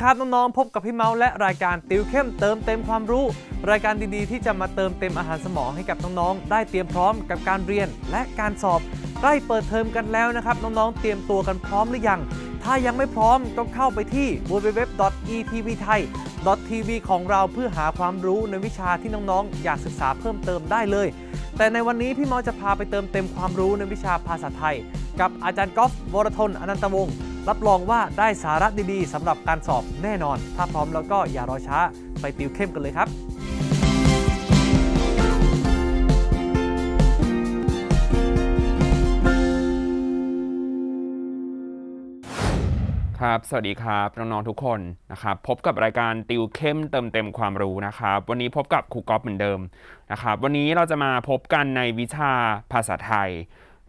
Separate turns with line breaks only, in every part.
ครับน้องๆพบกับพี่เมาส์และรายการติวเข้มเติมเต็มความรู้ รายการดีๆที่จะมาเติมเต็มอาหารสมองให้กับน้องๆได้เตรียมพร้อม กับการเรียนและการสอบ ใกล้เปิดเทอมกันแล้วนะครับน้องๆเตรียมตัวกันพร้อมหรือยังถ้ายังไม่พร้อมต้องเข้าไปที่ www.epvthai .tv ของเราเพื่อหาความรู้ในวิชาที่น้อง ๆ อยากศึกษาเพิ่มเติมได้เลย แต่ในวันนี้พี่มอจะพาไปเติมเต็มความรู้ในวิชาภาษาไทยกับอาจารย์กอล์ฟวรทน อนันตวงศ์ รับรองว่าได้สาระดีๆสำหรับการสอบแน่นอน ถ้าพร้อมแล้วก็อย่ารอช้าไปติวเข้มกันเลยครับ
ครับ สวัสดีครับน้องๆทุกคนนะครับพบกับรายการติว เข้มเติมเต็มความรู้นะครับ วันนี้พบกับครูกอล์ฟเหมือนเดิมนะครับวันนี้เราจะมาพบกันในวิชาภาษาไทย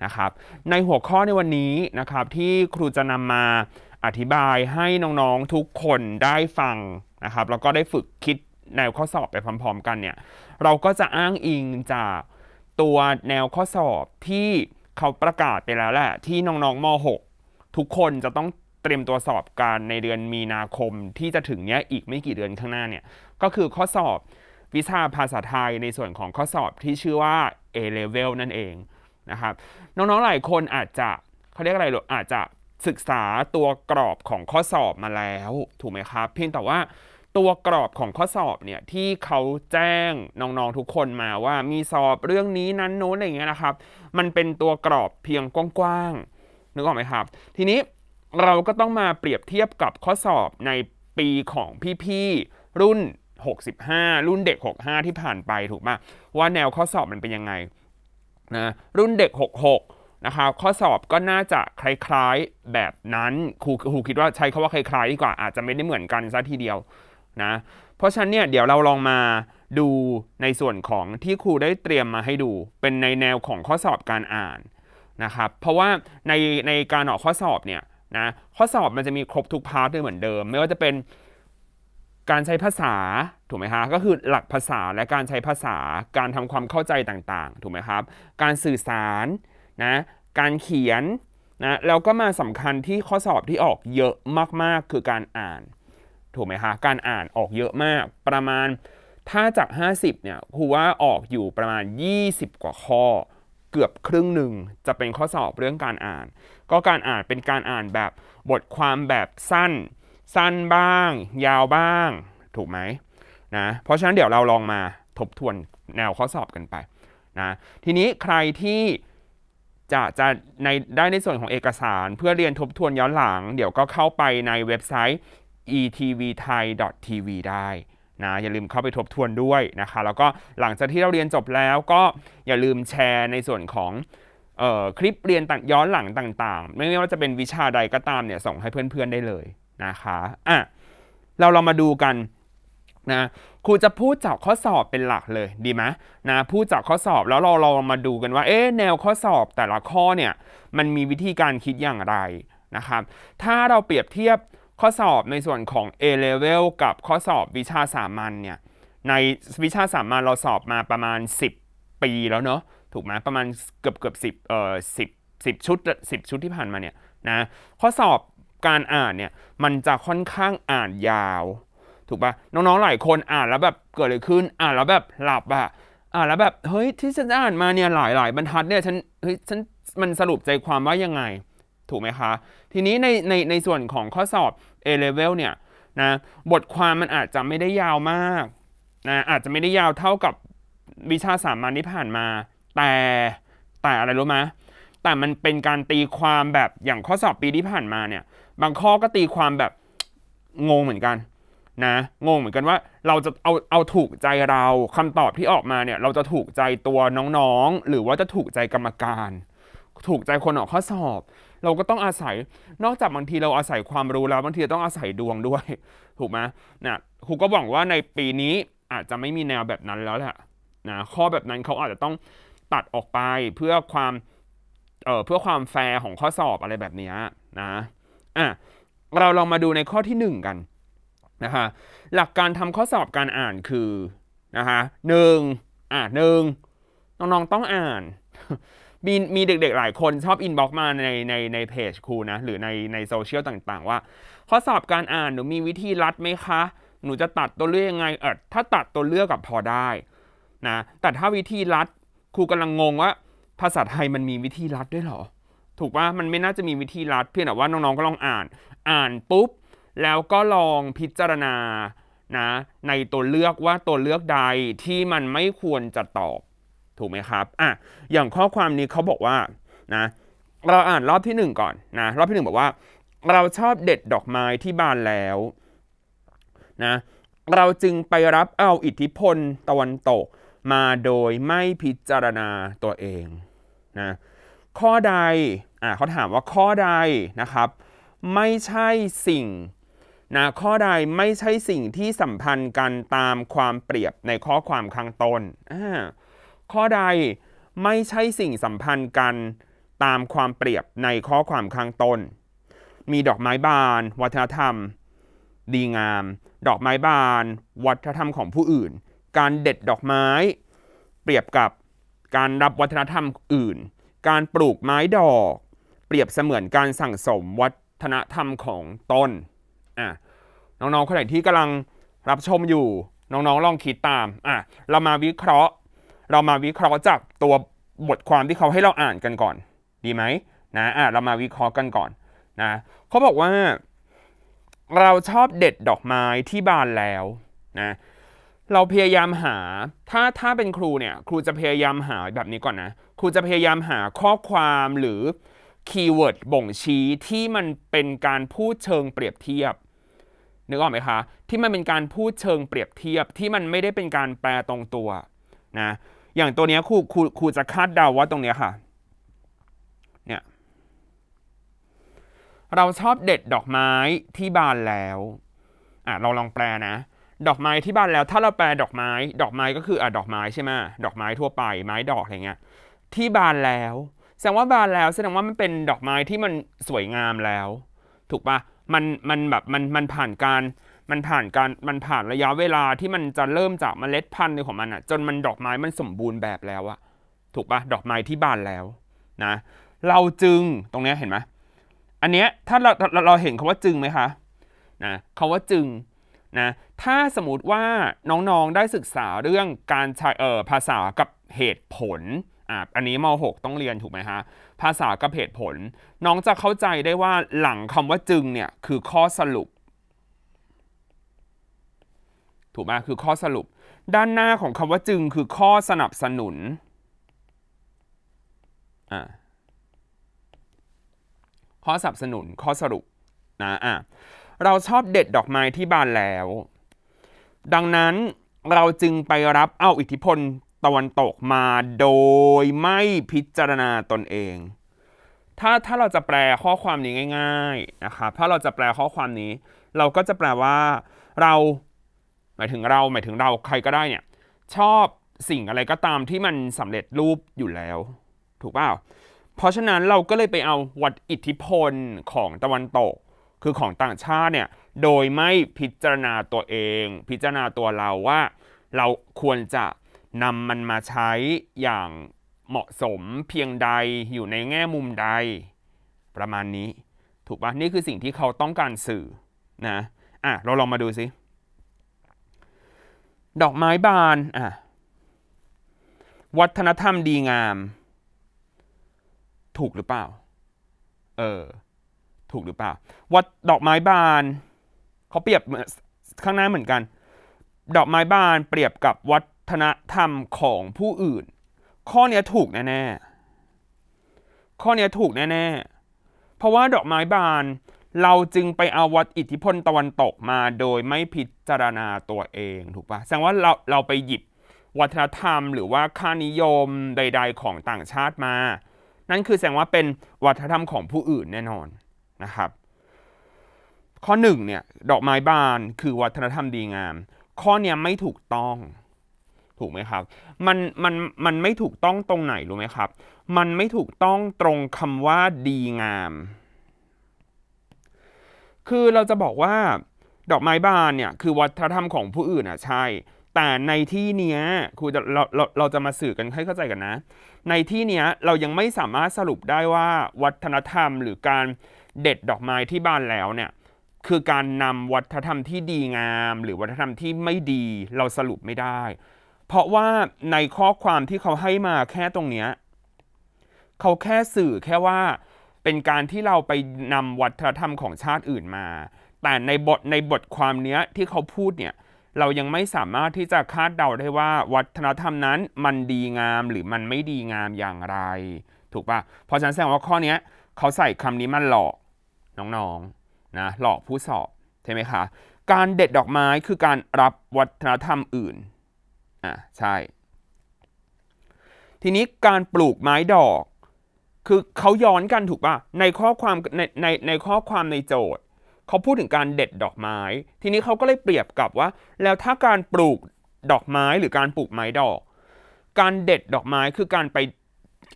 นะครับในหัวข้อในวันนี้นะครับที่ครูจะนำมาอธิบายให้น้องๆทุกคนได้ฟังนะครับแล้วก็ได้ฝึกคิด แนวข้อสอบไปพร้อมๆ กันเนี่ยเราก็จะอ้างอิงจากตัวแนวข้อสอบที่เขาประกาศไปแล้วแหละ ที่น้องๆม .6 ทุกคนจะต้องเตรียมตัวสอบการในเดือนมีนาคมที่จะถึงเนี้ยอีกไม่กี่เดือนข้างหน้าเนี่ยก็คือข้อสอบวิชาภาษาไทยในส่วนของข้อสอบที่ชื่อว่า A level นั่นเองนะครับน้องๆหลายคนอาจจะเขาเรียกอะไรหรืออาจจะศึกษาตัวกรอบของข้อสอบมาแล้วถูกไหมครับ เพียงแต่ว่าตัวกรอบของข้อสอบเนี่ยที่เขาแจ้งน้องๆทุกคนมาว่ามีสอบเรื่องนี้นั้นโน้นอะไรเงี้ยนะครับ มันเป็นตัวกรอบเพียงกว้างๆนึกออกไหมครับทีนี้เราก็ต้องมาเปรียบเทียบกับข้อสอบในปีของพี่ๆรุ่น 65 รุ่นเด็ก 65 ที่ผ่านไปถูกไหมว่าแนวข้อสอบมันเป็นยังไงนะรุ่นเด็ก 66นะครับข้อสอบก็น่าจะคล้ายๆแบบนั้นครูครูคิดว่าใช้คาว่าคล้ายๆดีกว่าอาจจะไม่ได้เหมือนกันซะทีเดียวนะเพราะฉะนั้นเนี่ยเดี๋ยวเราลองมาดูในส่วนของที่ครูได้เตรียมมาให้ดูเป็นในแนวของข้อสอบการอ่านนะครับเพราะว่าในในการออกข้อสอบเนี่ยนะข้อสอบมันจะมีครบทุกพาร์ทเลยเหมือนเดิม ไม่ว่าจะเป็นการใช้ภาษาถูกไหมฮะก็คือหลักภาษาและการใช้ภาษา การทำความเข้าใจต่างๆ ถูกไหมครับการสื่อสารนะการเขียนนะแล้วก็มาสำคัญที่ข้อสอบที่ออกเยอะมากๆคือการอ่าน ถูกไหมฮะการอ่านออกเยอะมากประมาณถ้าจาก 50เนี่ยครูว่าออกอยู่ประมาณ 20 กว่าข้อเกือบครึ่งหนึ่งจะเป็นข้อสอบเรื่องการอ่าน ก็การอ่านเป็นการอ่านแบบบทความแบบสั้น สั้นบ้าง ยาวบ้าง ถูกไหมนะ เพราะฉะนั้นเดี๋ยวเราลองมาทบทวนแนวข้อสอบกันไปนะ ทีนี้ใครที่จะจะในได้ในส่วนของเอกสารเพื่อเรียนทบทวนย้อนหลัง เดี๋ยวก็เข้าไปในเว็บไซต์ etvthai.tv ได้นะอย่าลืมเข้าไปทบทวนด้วยนะคะแล้วก็หลังจากที่เราเรียนจบแล้ว ก็อย่าลืมแชร์ในส่วนของคลิปเรียนต่างย้อนหลังต่างๆ ไม่ว่าจะเป็นวิชาใดก็ตามเนี่ยส่งให้เพื่อนๆได้เลยนะคะอ่ะเราเรามาดูกันนะครูจะพูดจากข้อสอบเป็นหลักเลยดีไหมนะพูดจากข้อสอบแล้วเราเรามาดูกันว่าเอ๊ะแนวข้อสอบแต่ละข้อเนี่ยมันมีวิธีการคิดอย่างไรนะครับถ้าเราเปรียบเทียบข้อสอบในส่วนของ A level กับข้อสอบวิชาสามัญเนี่ยในวิชาสามัญเราสอบมาประมาณ 10 ปีแล้วเนาะถูกไหมประมาณเกือบเกือบสิบเอ่อสิบสิบชุดสิบชุดที่ผ่านมาเนี่ยนะข้อสอบการอ่านเนี่ยมันจะค่อนข้างอ่านยาว ถูกปะ่ะน้องๆหลายคนอ่านแล้วแบบเกิดอะไรขึ้นอ่านแล้วแบบหลับอะอ่านแล้วแบบเฮ้ยที่ฉันอ่านมาเนี่ยหลายๆ บรรทัดเนี่ยฉันเฮ้ยฉันมันสรุปใจความว่ายังไงถูกไหมคะ ทีนี้ในในในส่วนของข้อสอบ A level เนี่ยนะ บทความมันอาจจะไม่ได้ยาวมากนะอาจจะไม่ได้ยาวเท่ากับวิชาสามัญที่ผ่านมา แต่แต่อะไรรู้ไหมแต่มันเป็นการตีความแบบอย่างข้อสอบปีที่ผ่านมาเนี่ย บางข้อก็ตีความแบบงงเหมือนกันนะงงเหมือนกันว่าเราจะเอาเอาถูกใจเราคำตอบที่ออกมาเนี่ยเราจะถูกใจตัวน้องๆ หรือว่าจะถูกใจกรรมการ ถูกใจคนออกข้อสอบเราก็ต้องอาศัยนอกจากบางทีเราอาศัยความรู้แล้วบางทีต้องอาศัยดวงด้วยถูกไหมนะครูก็หวังว่าในปีนี้อาจจะไม่มีแนวแบบนั้นแล้วแหละนะข้อแบบนั้นเขาอาจจะต้องตัดออกไปเพื่อความ เอ่อเพื่อความแฟร์ของข้อสอบอะไรแบบนี้นะอ่ะเราลองมาดูในข้อที่1กัน นะคะหลักการทำข้อสอบการอ่านคือนะคะหนึ่งอ่ะหนึ่งน้องๆต้องอ่านมีมีเด็กๆหลายคนชอบอินบ็อกมาในในในเพจครูนะหรือในในโซเชียลต่างๆ ว่าข้อสอบการอ่านหนูมีวิธีรัดไหมคะ หนูจะตัดตัวเลือกยังไงเออถ้าตัดตัวเลือกกับพอได้นะแต่ถ้าวิธีรัดครูกำลังงงว่า ภาษาไทยมันมีวิธีรัดด้วยหรอ ถูกว่ามันไม่น่าจะมีวิธีรัดเพียงแต่ว่าน้องๆ ก็ลองอ่านอ่านปุ๊บ แล้วก็ลองพิจารณานะในตัวเลือกว่าตัวเลือกใดที่มันไม่ควรจะตอบถูกไหมครับอ่ะอย่างข้อความนี้เขาบอกว่า นะ เราอ่านรอบที่ 1 ก่อน นะ รอบที่ 1 บอกว่า เราชอบเด็ดดอกไม้ที่บานแล้ว นะ เราจึงไปรับเอาอิทธิพลตะวันตกมาโดยไม่พิจารณาตัวเอง นะ ข้อใดอ่ะเขาถามว่าข้อใดนะครับ ไม่ใช่สิ่ง นะ ข้อใดไม่ใช่สิ่งที่สัมพันธ์กันตามความเปรียบในข้อความข้างตน้นข้อใดไม่ใช่สิ่งสัมพันธ์กันตามความเปรียบในข้อความข้างต้น มีดอกไม้บาน วัฒนธรรม ดีงาม ดอกไม้บาน วัฒนธรรมของผู้อื่น การเด็ดดอกไม้ เปรียบกับการรับวัฒนธรรมอื่น การปลูกไม้ดอก เปรียบเสมือนการสั่งสมวัฒนธรรมของต้นอ่ะน้องๆคนไหนที่กำลังรับชมอยู่ น้องๆลองคิดตามอ่ะเรามาวิเคราะห์เรามาวิเคราะห์จากตัวบทความที่เขาให้เราอ่านกันก่อน ดีไหมนะอ่ะเรามาวิเคราะห์กันก่อนนะเขาบอกว่า เราชอบเด็ดดอกไม้ที่บานแล้วนะเราพยายามหา ถ้าถ้าเป็นครูเนี่ย ครูจะพยายามหาแบบนี้ก่อนนะ ครูจะพยายามหาข้อความหรือคีย์เวิร์ดบ่งชี้ที่มันเป็นการพูดเชิงเปรียบเทียบนึกออกไหมคะ ที่มันเป็นการพูดเชิงเปรียบเทียบที่มันไม่ได้เป็นการแปลตรงตัวนะอย่างตัวเนี้ยครูครูครูจะคาดเดาว่าตรงเนี้ยค่ะ เนี่ย เราชอบเด็ดดอกไม้ที่บานแล้วอ่ะเราลองแปลนะ ดอกไม้ที่บานแล้วถ้าเราแปลดอกไม้ ดอกไม้ก็คืออ่ะดอกไม้ใช่ไหมดอกไม้ทั่วไป ไม้ดอก อะไรเงี้ย ที่บานแล้ว แสดงว่าบานแล้วแสดงว่ามันเป็นดอกไม้ที่มันสวยงามแล้ว ถูกปะมันมันแบบมันมันผ่านการมันผ่านการมันผ่านระยะเวลาที่มันจะเริ่มจากมเมล็ดพันธุ์ของมันอะจนมันดอกไม้มันสมบูรณ์แบบแล้วอะถูกปะดอกไม้ที่บานแล้วนะเราจึงตรงนี้เห็นไหมอันเนี้ยถ้าเราเราเราเห็นคาว่าจึงไหมคะนะคาว่าจึงนะถ้าสมมติว่าน้องๆได้ศึกษาเรื่องการใช้เอ่อภาษากับเหตุผลอ่าอันนี้ม .6 ต้องเรียนถูกไหมฮะภาษากับเหตุผล น้องจะเข้าใจได้ว่าหลังคำว่าจึงเนี่ยคือข้อสรุปถูกไหมคือข้อสรุปด้านหน้าของคำว่าจึงคือข้อสนับสนุนข้อสนับสนุนข้อสรุปนะอ่ะเราชอบเด็ดดอกไม้ที่บานแล้ว ดังนั้นเราจึงไปรับเอาอิทธิพลตะวันตกมาโดยไม่พิจารณาตนเอง ถ้าถ้าเราจะแปลข้อความนี้ง่ายๆนะครับถ้าเราจะแปลข้อความนี้ เราก็จะแปลว่าเราหมายถึงเราหมายถึงเราใครก็ได้เนี่ยชอบสิ่งอะไรก็ตามที่มันสำเร็จรูปอยู่แล้วถูกเปล่าเพราะฉะนั้นเราก็เลยไปเอา วัดอิทธิพล ของตะวันตกคือของต่างชาติเนี่ยโดยไม่พิจารณาตัวเอง พิจารณาตัวเราว่า เราควรจะนำมันมาใช้อย่างเหมาะสมเพียงใดอยู่ในแง่มุมใดประมาณนี้ ถูกปะนี่คือสิ่งที่เขาต้องการสื่อนะอ่ะเราลองมาดูซิดอกไม้บาน อ่ะ วัฒนธรรมดีงาม ถูกหรือเปล่า เออ ถูกหรือเปล่า วัดดอกไม้บาน เขาเปรียบข้างหน้าเหมือนกัน ดอกไม้บานเปรียบกับวัฒนธรรมของผู้อื่น ข้อนี้ถูกแน่ๆข้อนี้ถูกแน่ๆเพราะว่า ดอกไม้บานเราจึงไปเอาวัดอิทธิพลตะวันตกมาโดยไม่พิจารณาตัวเองถูกปะแสดงว่าเราเราไปหยิบวัฒนธรรม หรือว่าค่านิยมใดๆ ของต่างชาติมา นั่นคือแสดงว่าเป็นวัฒนธรรมของผู้อื่นแน่นอนนะครับ ข้อหนึ่งเนี่ยดอกไม้บานคือวัฒนธรรมดีงาม ข้อเนี้ยไม่ถูกต้อง ถูกไหมครับ มันมันมันไม่ถูกต้องตรงไหนรู้ไหมครับ มันไม่ถูกต้องตรงคำว่าดีงามคือเราจะบอกว่าดอกไม้บานเนี่ย คือวัฒนธรรมของผู้อื่นอ่ะใช่ แต่ในที่เนี้ยครูจะเราเราเราจะมาสื่อกันให้เข้าใจกันนะ ในที่เนี้ยเรายังไม่สามารถสรุปได้ว่าวัฒนธรรมหรือการเด็ดดอกไม้ที่บ้านแล้วเนี่ยคือการนำวัฒนธรรมที่ดีงาม หรือวัฒนธรรมที่ไม่ดี เราสรุปไม่ได้ เพราะว่าในข้อความที่เขาให้มาแค่ตรงเนี้ยเขาแค่สื่อแค่ว่าเป็นการที่เราไปนำวัฒนธรรมของชาติอื่นมา แต่ในบทในบทความเนี้ยที่เขาพูดเนี่ย เรายังไม่สามารถที่จะคาดเดาได้ว่าวัฒนธรรมนั้นมันดีงามหรือมันไม่ดีงามอย่างไร ถูกปะเพราะฉะนั้นแสดงว่าข้อนี้เขาใส่คำนี้มันหลอกน้อง ๆนะหลอกผู้สอบ ใช่ไหมคะ การเด็ดดอกไม้คือการรับวัฒนธรรมอื่นอ่ะใช่ ทีนี้การปลูกไม้ดอกคือเขาย้อนกันถูกป่ะในข้อความในในในข้อความในโจทย์เขาพูดถึงการเด็ดดอกไม้ ทีนี้เขาก็เลยเปรียบกับว่าแล้วถ้าการปลูกดอกไม้หรือการปลูกไม้ดอก การเด็ดดอกไม้คือการไป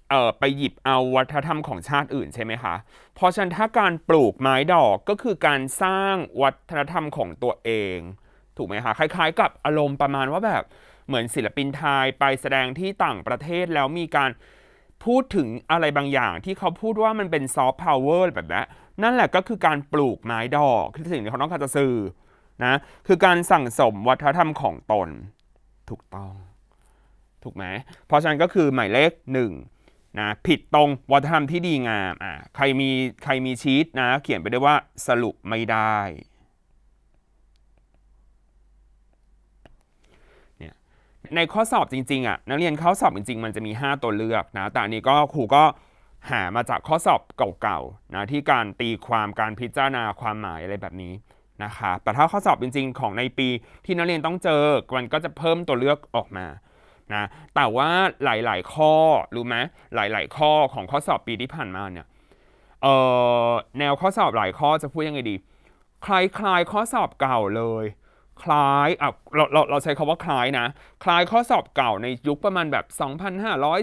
เอ่อไปหยิบเอาวัฒนธรรมของชาติอื่นใช่ไหมคะเพราะฉะนั้นถ้าการปลูกไม้ดอกก็คือการสร้างวัฒนธรรมของตัวเองถูกไหมคะคล้ายๆ กับอารมณ์ประมาณว่าแบบเหมือนศิลปินไทยไปแสดงที่ต่างประเทศแล้วมีการพูดถึงอะไรบางอย่างที่เขาพูดว่ามันเป็นซอฟต์พาวเวอร์แบบนี้นั่นแหละก็คือการปลูกไม้ดอกคือสิ่งที่เขาต้องการจะสื่อนะคือการสั่งสมวัฒนธรรมของตน ถูกต้อง ถูกไหมเพราะฉะนั้นก็คือหมายเลขหนึ่งนะผิดตรงวัฒนธรรมที่ดีงามอ่ะใครมีใครมีชีตนะเขียนไปได้ว่าสรุปไม่ได้ในข้อสอบจริงๆอ่ะนักเรียนเข้าสอบจริงๆมันจะมี 5 ตัวเลือกนะแต่อันนี้ก็ครูก็หามาจากข้อสอบเก่าๆนะที่การตีความการพิจารณาความหมายอะไรแบบนี้นะคะแต่ถ้าข้อสอบจริง ๆ ของในปีที่นักเรียนต้องเจอมันก็จะเพิ่มตัวเลือกออกมานะแต่ว่าหลายๆ ข้อรู้ไหมหลาย ๆข้อของข้อสอบปีที่ผ่านมาเนี่ยเอ่อแนวข้อสอบหลายข้อจะพูดยังไงดี คล้ายๆข้อสอบเก่าเลยคล้ายอ่ะเราเราเราใช้คาว่าคล้ายนะคล้ายข้อสอบเก่าในยุคประมาณแบบ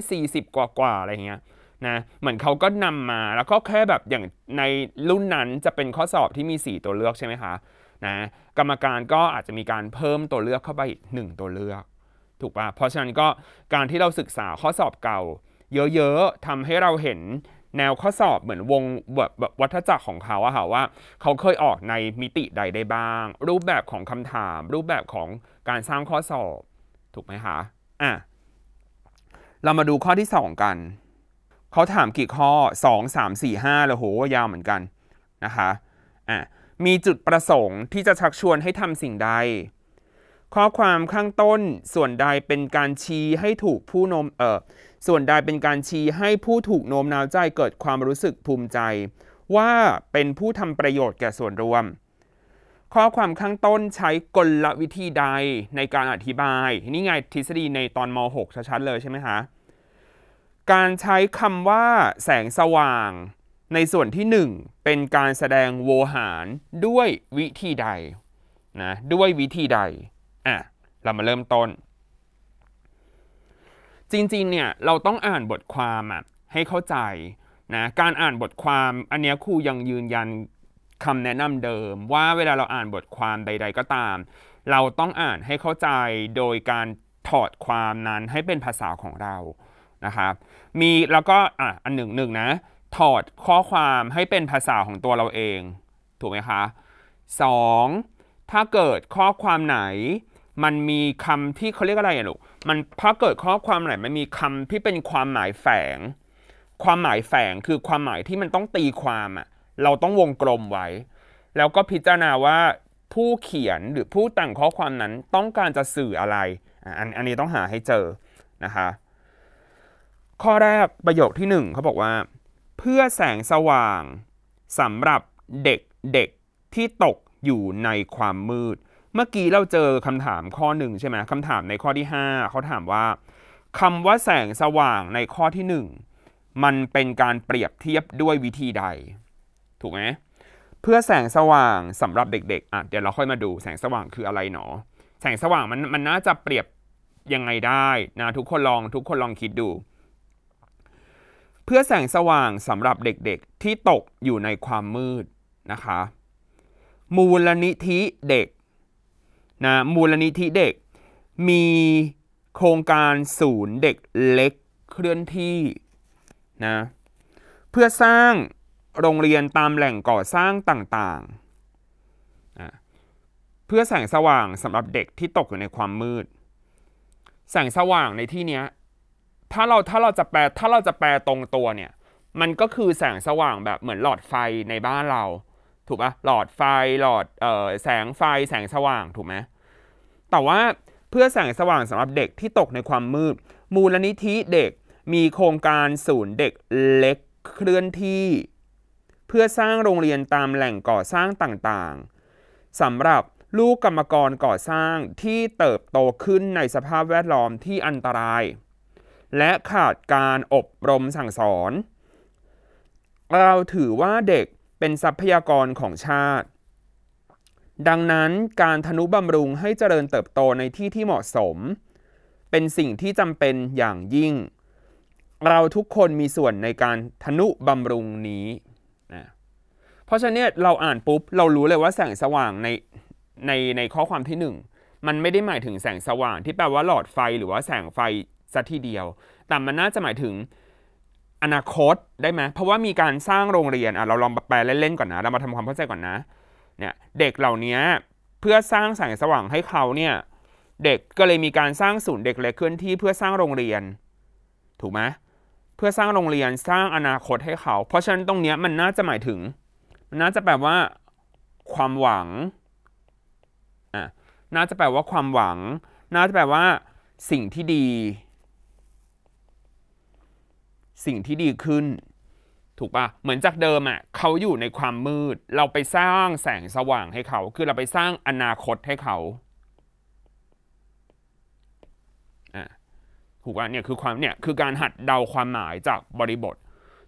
2,540 กว่ากว่าอะไรเงี้ยนะเหมือนเขาก็นำมาแล้วก็แค่แบบอย่างในรุ่นนั้นจะเป็นข้อสอบที่มี 4 ตัวเลือกใช่ไหมคะนะกรรมการก็อาจจะมีการเพิ่มตัวเลือกเข้าไปนึ่1ตัวเลือก ถูกปะเพราะฉะนั้นก็การที่เราศึกษาข้อสอบเก่า เยอะๆทำให้เราเห็นแนวข้อสอบเหมือนวงแบบแบบวัฏจักรของเขาอะค่ะว่าเขาเคยออกในมิติใดได้บ้าง รูปแบบของคำถาม รูปแบบของการสร้างข้อสอบถูกไหมคะอ่ะเรามาดูข้อที่ 2 กัน เขาถามกี่ข้อ 2 3 4 5่ห้าโหยาวเหมือนกันนะคะอ่ะมีจุดประสงค์ที่จะชักชวนให้ทำสิ่งใดข้อความข้างต้นส่วนใดเป็นการชี้ให้ถูกผู้นมเออส่วนใดเป็นการชี้ให้ผู้ถูกโน้มน้าวใจเกิดความรู้สึกภูมิใจ ว่าเป็นผู้ทำประโยชน์แก่ส่วนรวม ข้อความข้างต้นใช้กลวิธีใดในการอธิบายนี่ไงทฤษฎีในตอนม .6 ชัดๆเลยใช่ไหมคะการใช้คำว่าแสงสว่าง ในส่วนที่ 1 เป็นการแสดงโวหารด้วยวิธีใดนะด้วยวิธีใดเรามาเริ่มต้น จริงๆเนี่ยเราต้องอ่านบทความอ่ะให้เข้าใจนะการอ่านบทความอันนี้ครูยังยืนยันคำแนะนำเดิมว่าเวลาเราอ่านบทความใด ๆก็ตาม เราต้องอ่านให้เข้าใจโดยการถอดความนั้นให้เป็นภาษาของเรานะครับมีแล้วก็อ่ะอันหนึ่งหนึ่งนะถอดข้อความให้เป็นภาษาของตัวเราเอง ถูกไหมคะ 2. ถ้าเกิดข้อความไหนมันมีคำที่เขาเรียกอะไรอ่ะลูกมันพอเกิดข้อความไหนมันมีคำที่เป็นความหมายแฝง ความหมายแฝงคือความหมายที่มันต้องตีความอ่ะ เราต้องวงกลมไว้ แล้วก็พิจารณาว่าผู้เขียนหรือผู้แต่งข้อความนั้นต้องการจะสื่ออะไรอันอันนี้ต้องหาให้เจอนะคะ ข้อแรกประโยคที่หนึ่งเขาบอกว่า เพื่อแสงสว่างสำหรับเด็กเด็กที่ตกอยู่ในความมืดเมื่อกี้เราเจอคำถามข้อหนึ่งใช่ไหมคำถามในข้อที่5เขาถามว่าคำว่าแสงสว่างในข้อที่ 1 มันเป็นการเปรียบเทียบด้วยวิธีใด ถูกไหมเพื่อแสงสว่างสำหรับเด็กๆอ่ะเดี๋ยวเราค่อยมาดูแสงสว่างคืออะไรหนอแสงสว่างมันมันน่าจะเปรียบยังไงได้นะทุกคนลองทุกคนลองคิดดู เพื่อแสงสว่างสำหรับเด็ก ๆที่ตกอยู่ในความมืดนะคะมูลนิธิเด็กนะมูลนิธิเด็ก มีโครงการศูนย์เด็กเล็กเคลื่อนที่นะเพื่อสร้างโรงเรียนตามแหล่งก่อสร้างต่างๆ เพื่อแสงสว่างสำหรับเด็กที่ตกอยู่ในความมืด แสงสว่างในที่นี้ถ้าเราถ้าเราจะแปลถ้าเราจะแปลตรงตัวเนี่ยมันก็คือแสงสว่างแบบเหมือนหลอดไฟในบ้านเราถูกปะหลอดไฟหลอดออแสงไฟแสงสว่างถูกไหมแต่ว่าเพื่อแสงสว่างสำหรับเด็กที่ตกในความมืดมูลนิธิเด็กมีโครงการศูนย์เด็กเล็กเคลื่อนที่ เพื่อสร้างโรงเรียนตามแหล่งก่อสร้างต่างๆสำหรับลูกกรรมกรก่อสร้างที่เติบโตขึ้นในสภาพแวดล้อมที่อันตราย และขาดการอบรมสั่งสอนเราถือว่าเด็กเป็นทรัพยากรของชาติ ดังนั้นการทนุบำรุงให้เจริญเติบโตในที่ที่เหมาะสม เป็นสิ่งที่จำเป็นอย่างยิ่ง เราทุกคนมีส่วนในการทนุบำรุงนี้นะเพราะฉะนั้นเราอ่านปุ๊บ เรารู้เลยว่าแสงสว่างในในในข้อความที่หนึ่งมันไม่ได้หมายถึงแสงสว่าง ที่แปลว่าหลอดไฟหรือว่าแสงไฟสัทีเดียวแต่มันน่าจะหมายถึงอนาคต ได้ไหมเพราะว่ามีการสร้างโรงเรียนอ่ะเราลองแปลเล่นๆก่อนนะ เรามาทำความเข้าใจก่อนนะเนี่ยเด็กเหล่านี้เพื่อสร้างแสงสว่างให้เขาเนี่ยเด็กก็เลยมีการสร้างศูนย์เด็กเล็กเคลื่อนที่เพื่อสร้างโรงเรียน ถูกไหมเพื่อสร้างโรงเรียนสร้างอนาคตให้เขา เพราะฉะนั้นตรงเนี้ยมันน่าจะหมายถึงมันน่าจะแปลว่า ความหวังอ่ะน่าจะแปลว่าความหวัง น่าจะแปลว่าสิ่งที่ดีสิ่งที่ดีขึ้น ถูกปะเหมือนจากเดิมอะ่ะเขาอยู่ในความมืดเราไปสร้างแสงสว่างให้เขาคือเราไปสร้างอนาคตให้เขาถูกป่ะเนี่ยคือความเนี่ยคือการหัดเดาความหมายจากบริบท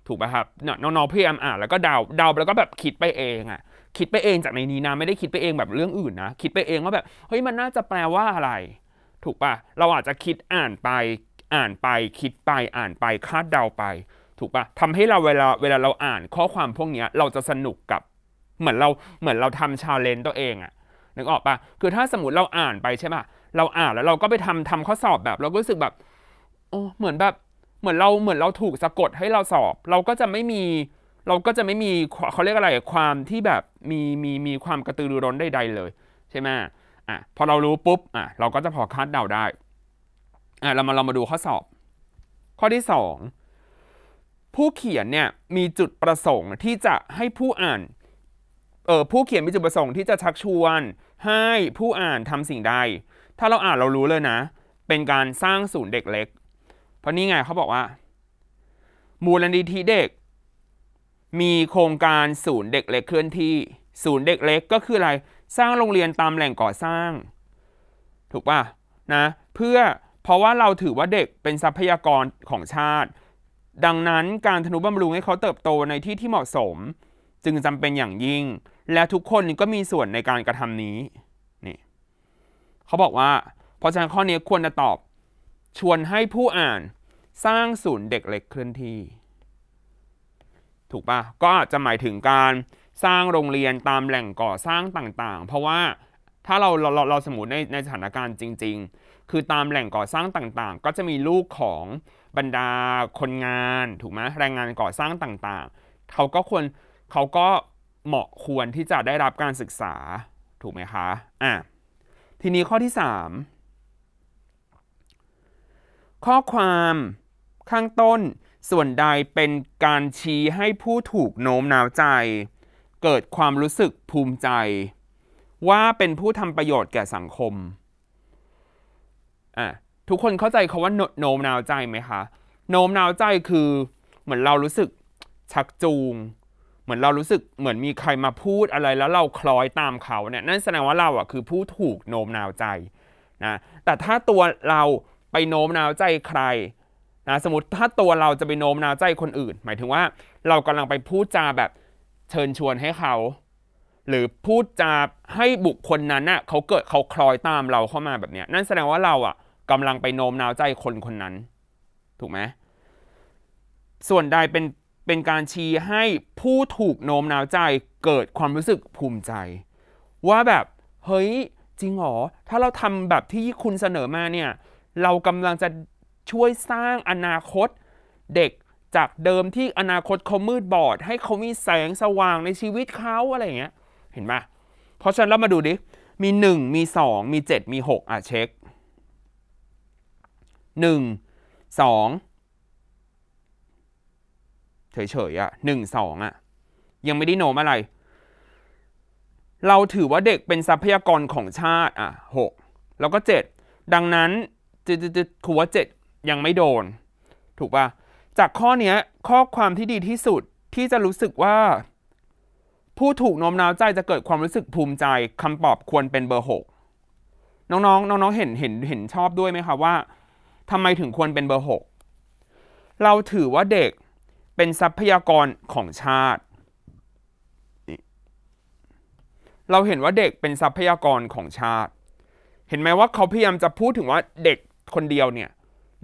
ถูกป่ะครับเนน้องๆพี่แอมอ่านแล้วก็เดาเดาแล้วก็แบบคิดไปเองอ่ะคิดไปเองจากในนี้นะไม่ได้คิดไปเองแบบเรื่องอื่นนะคิดไปเองว่าแบบเฮ้ยมันน่าจะแปลว่าอะไร ถูกป่ะเราอาจจะคิดอ่านไปอ่านไปคิดไปอ่านไปคาดเดาไป ถูกปะทำให้เราเวลาเวลาเราอ่านข้อความพวกนี้เราจะสนุกกับเหมือนเราเหมือนเราทำชาเลนจ์ตัวเองอะนึกออกปะคือถ้าสมมติเราอ่านไปใช่ปะเราอ่านแล้วเราก็ไปทำทำข้อสอบแบบเราก็รู้สึกแบบโอ้เหมือนแบบเหมือนเราเหมือนเราถูกสะกดให้เราสอบ เราก็จะไม่มีเราก็จะไม่มีเขาเรียกอะไรความที่แบบมีมีมีความกระตือรือร้นใดๆเลย ใช่ไหมอ่ะพอเรารู้ปุ๊บอ่ะเราก็จะพอคาดเดาได้อ่ะเรามาเรามาดูข้อสอบ ข้อที่ 2 ผู้เขียนเนี่ยมีจุดประสงค์ ที่จะให้ผู้อ่านเออผู้เขียนมีจุดประสงค์ที่จะชักชวนให้ผู้อ่านทำสิ่งใด ถ้าเราอ่านเรารู้เลยนะ เป็นการสร้างศูนย์เด็กเล็กเพราะนี่ไงเขาบอกว่า มูลนิธิเด็ก มีโครงการศูนย์เด็กเล็กเคลื่อนที่ ศูนย์เด็กเล็กก็คืออะไรสร้างโรงเรียนตามแหล่งก่อสร้าง ถูกป่ะนะ เพื่อเพราะว่าเราถือว่าเด็กเป็นทรัพยากรของชาติ ดังนั้นการทนุบำรุงให้เขาเติบโตในที่ที่เหมาะสม จึงจำเป็นอย่างยิ่ง และทุกคนก็มีส่วนในการกระทำนี้นี่เขาบอกว่า เพราะฉะนั้นข้อนี้ควรจะตอบชวนให้ผู้อ่านสร้างศูนย์เด็กเล็กเคลื่อนที่ ถูกปะก็อาจจะหมายถึงการสร้างโรงเรียนตามแหล่งก่อสร้างต่างๆ เพราะว่าถ้าเราเราเราสมมติในในสถานการณ์จริง ๆคือตามแหล่งก่อสร้างต่างๆ ก็จะมีลูกของบรรดาคนงานถูกไหมแรงงานก่อสร้างต่างๆเขาก็ควรเขาก็เหมาะควรที่จะได้รับการศึกษาถูกไหมคะ อ่ะ ทีนี้ข้อที่ 3 ข้อความข้างต้นส่วนใดเป็นการชี้ให้ผู้ถูกโน้มน้าวใจ เกิดความรู้สึกภูมิใจ ว่าเป็นผู้ทำประโยชน์แก่สังคมอ่ะทุกคนเข้าใจคาว่าโน้มน้าวใจไหมคะโน้มน้าวใจคือเหมือนเรารู้สึกชักจูง เหมือนเรารู้สึกเหมือนมีใครมาพูดอะไรแล้วเราคล้อยตามเขาเนี่ยนั่นแสดงว่าเราอ่ะคือผู้ถูกโน้มน้าวใจนะแต่ถ้าตัวเราไปโน้มน้าวใจใครนะสมมติถ้าตัวเราจะไปโน้มน้าวใจคนอื่น หมายถึงว่าเรากำลังไปพูดจาแบบเชิญชวนให้เขา หรือพูดจาให้บุคคลนั้นน่ะเขาเกิดเขาคล้อยตามเราเข้ามาแบบเนี้ยนั่นแสดงว่าเราอ่ะกำลังไปโน้มน้าวใจคนคนนั้น ถูกไหมส่วนใดเป็นเป็นการชี้ให้ผู้ถูกโน้มน้าวใจเกิดความรู้สึกภูมิใจ ว่าแบบ เฮ้ย จริงหรอถ้าเราทำแบบที่คุณเสนอมาเนี่ยเรากำลังจะช่วยสร้างอนาคตเด็กจากเดิมที่อนาคตเขามืดบอด ให้เขามีแสงสว่างในชีวิตเขาอะไรเงี้ยเห็นปะเพราะฉะนั้นเรามาดูดิ มี 1 มี 2 มี 7 มี 6อ่ะเช็คหนึ่งสองเฉยๆ อ่ะหนึ่งสองอ่ะ ยังไม่ได้โนมอะไร เราถือว่าเด็กเป็นทรัพยากรของชาติ อ่ะหกแล้วก็เจ็ดดังนั้นจะจะคือว่าเจ็ดยังไม่โดน ถูกปะจากข้อนี้ข้อความที่ดีที่สุดที่จะรู้สึกว่า ผู้ถูกโน้มน้าวใจจะเกิดความรู้สึกภูมิใจคำตอบควรเป็นเบอร์หกน้องๆน้องๆเห็นเห็นเห็นชอบด้วยไหมคะว่าทำไมถึงควรเป็นเบอร์6เราถือว่าเด็กเป็นทรัพยากรของชาติ เราเห็นว่าเด็กเป็นทรัพยากรของชาติ เห็นไหมว่าเขาพยายามจะพูดถึงว่าเด็กคนเดียวเนี่ย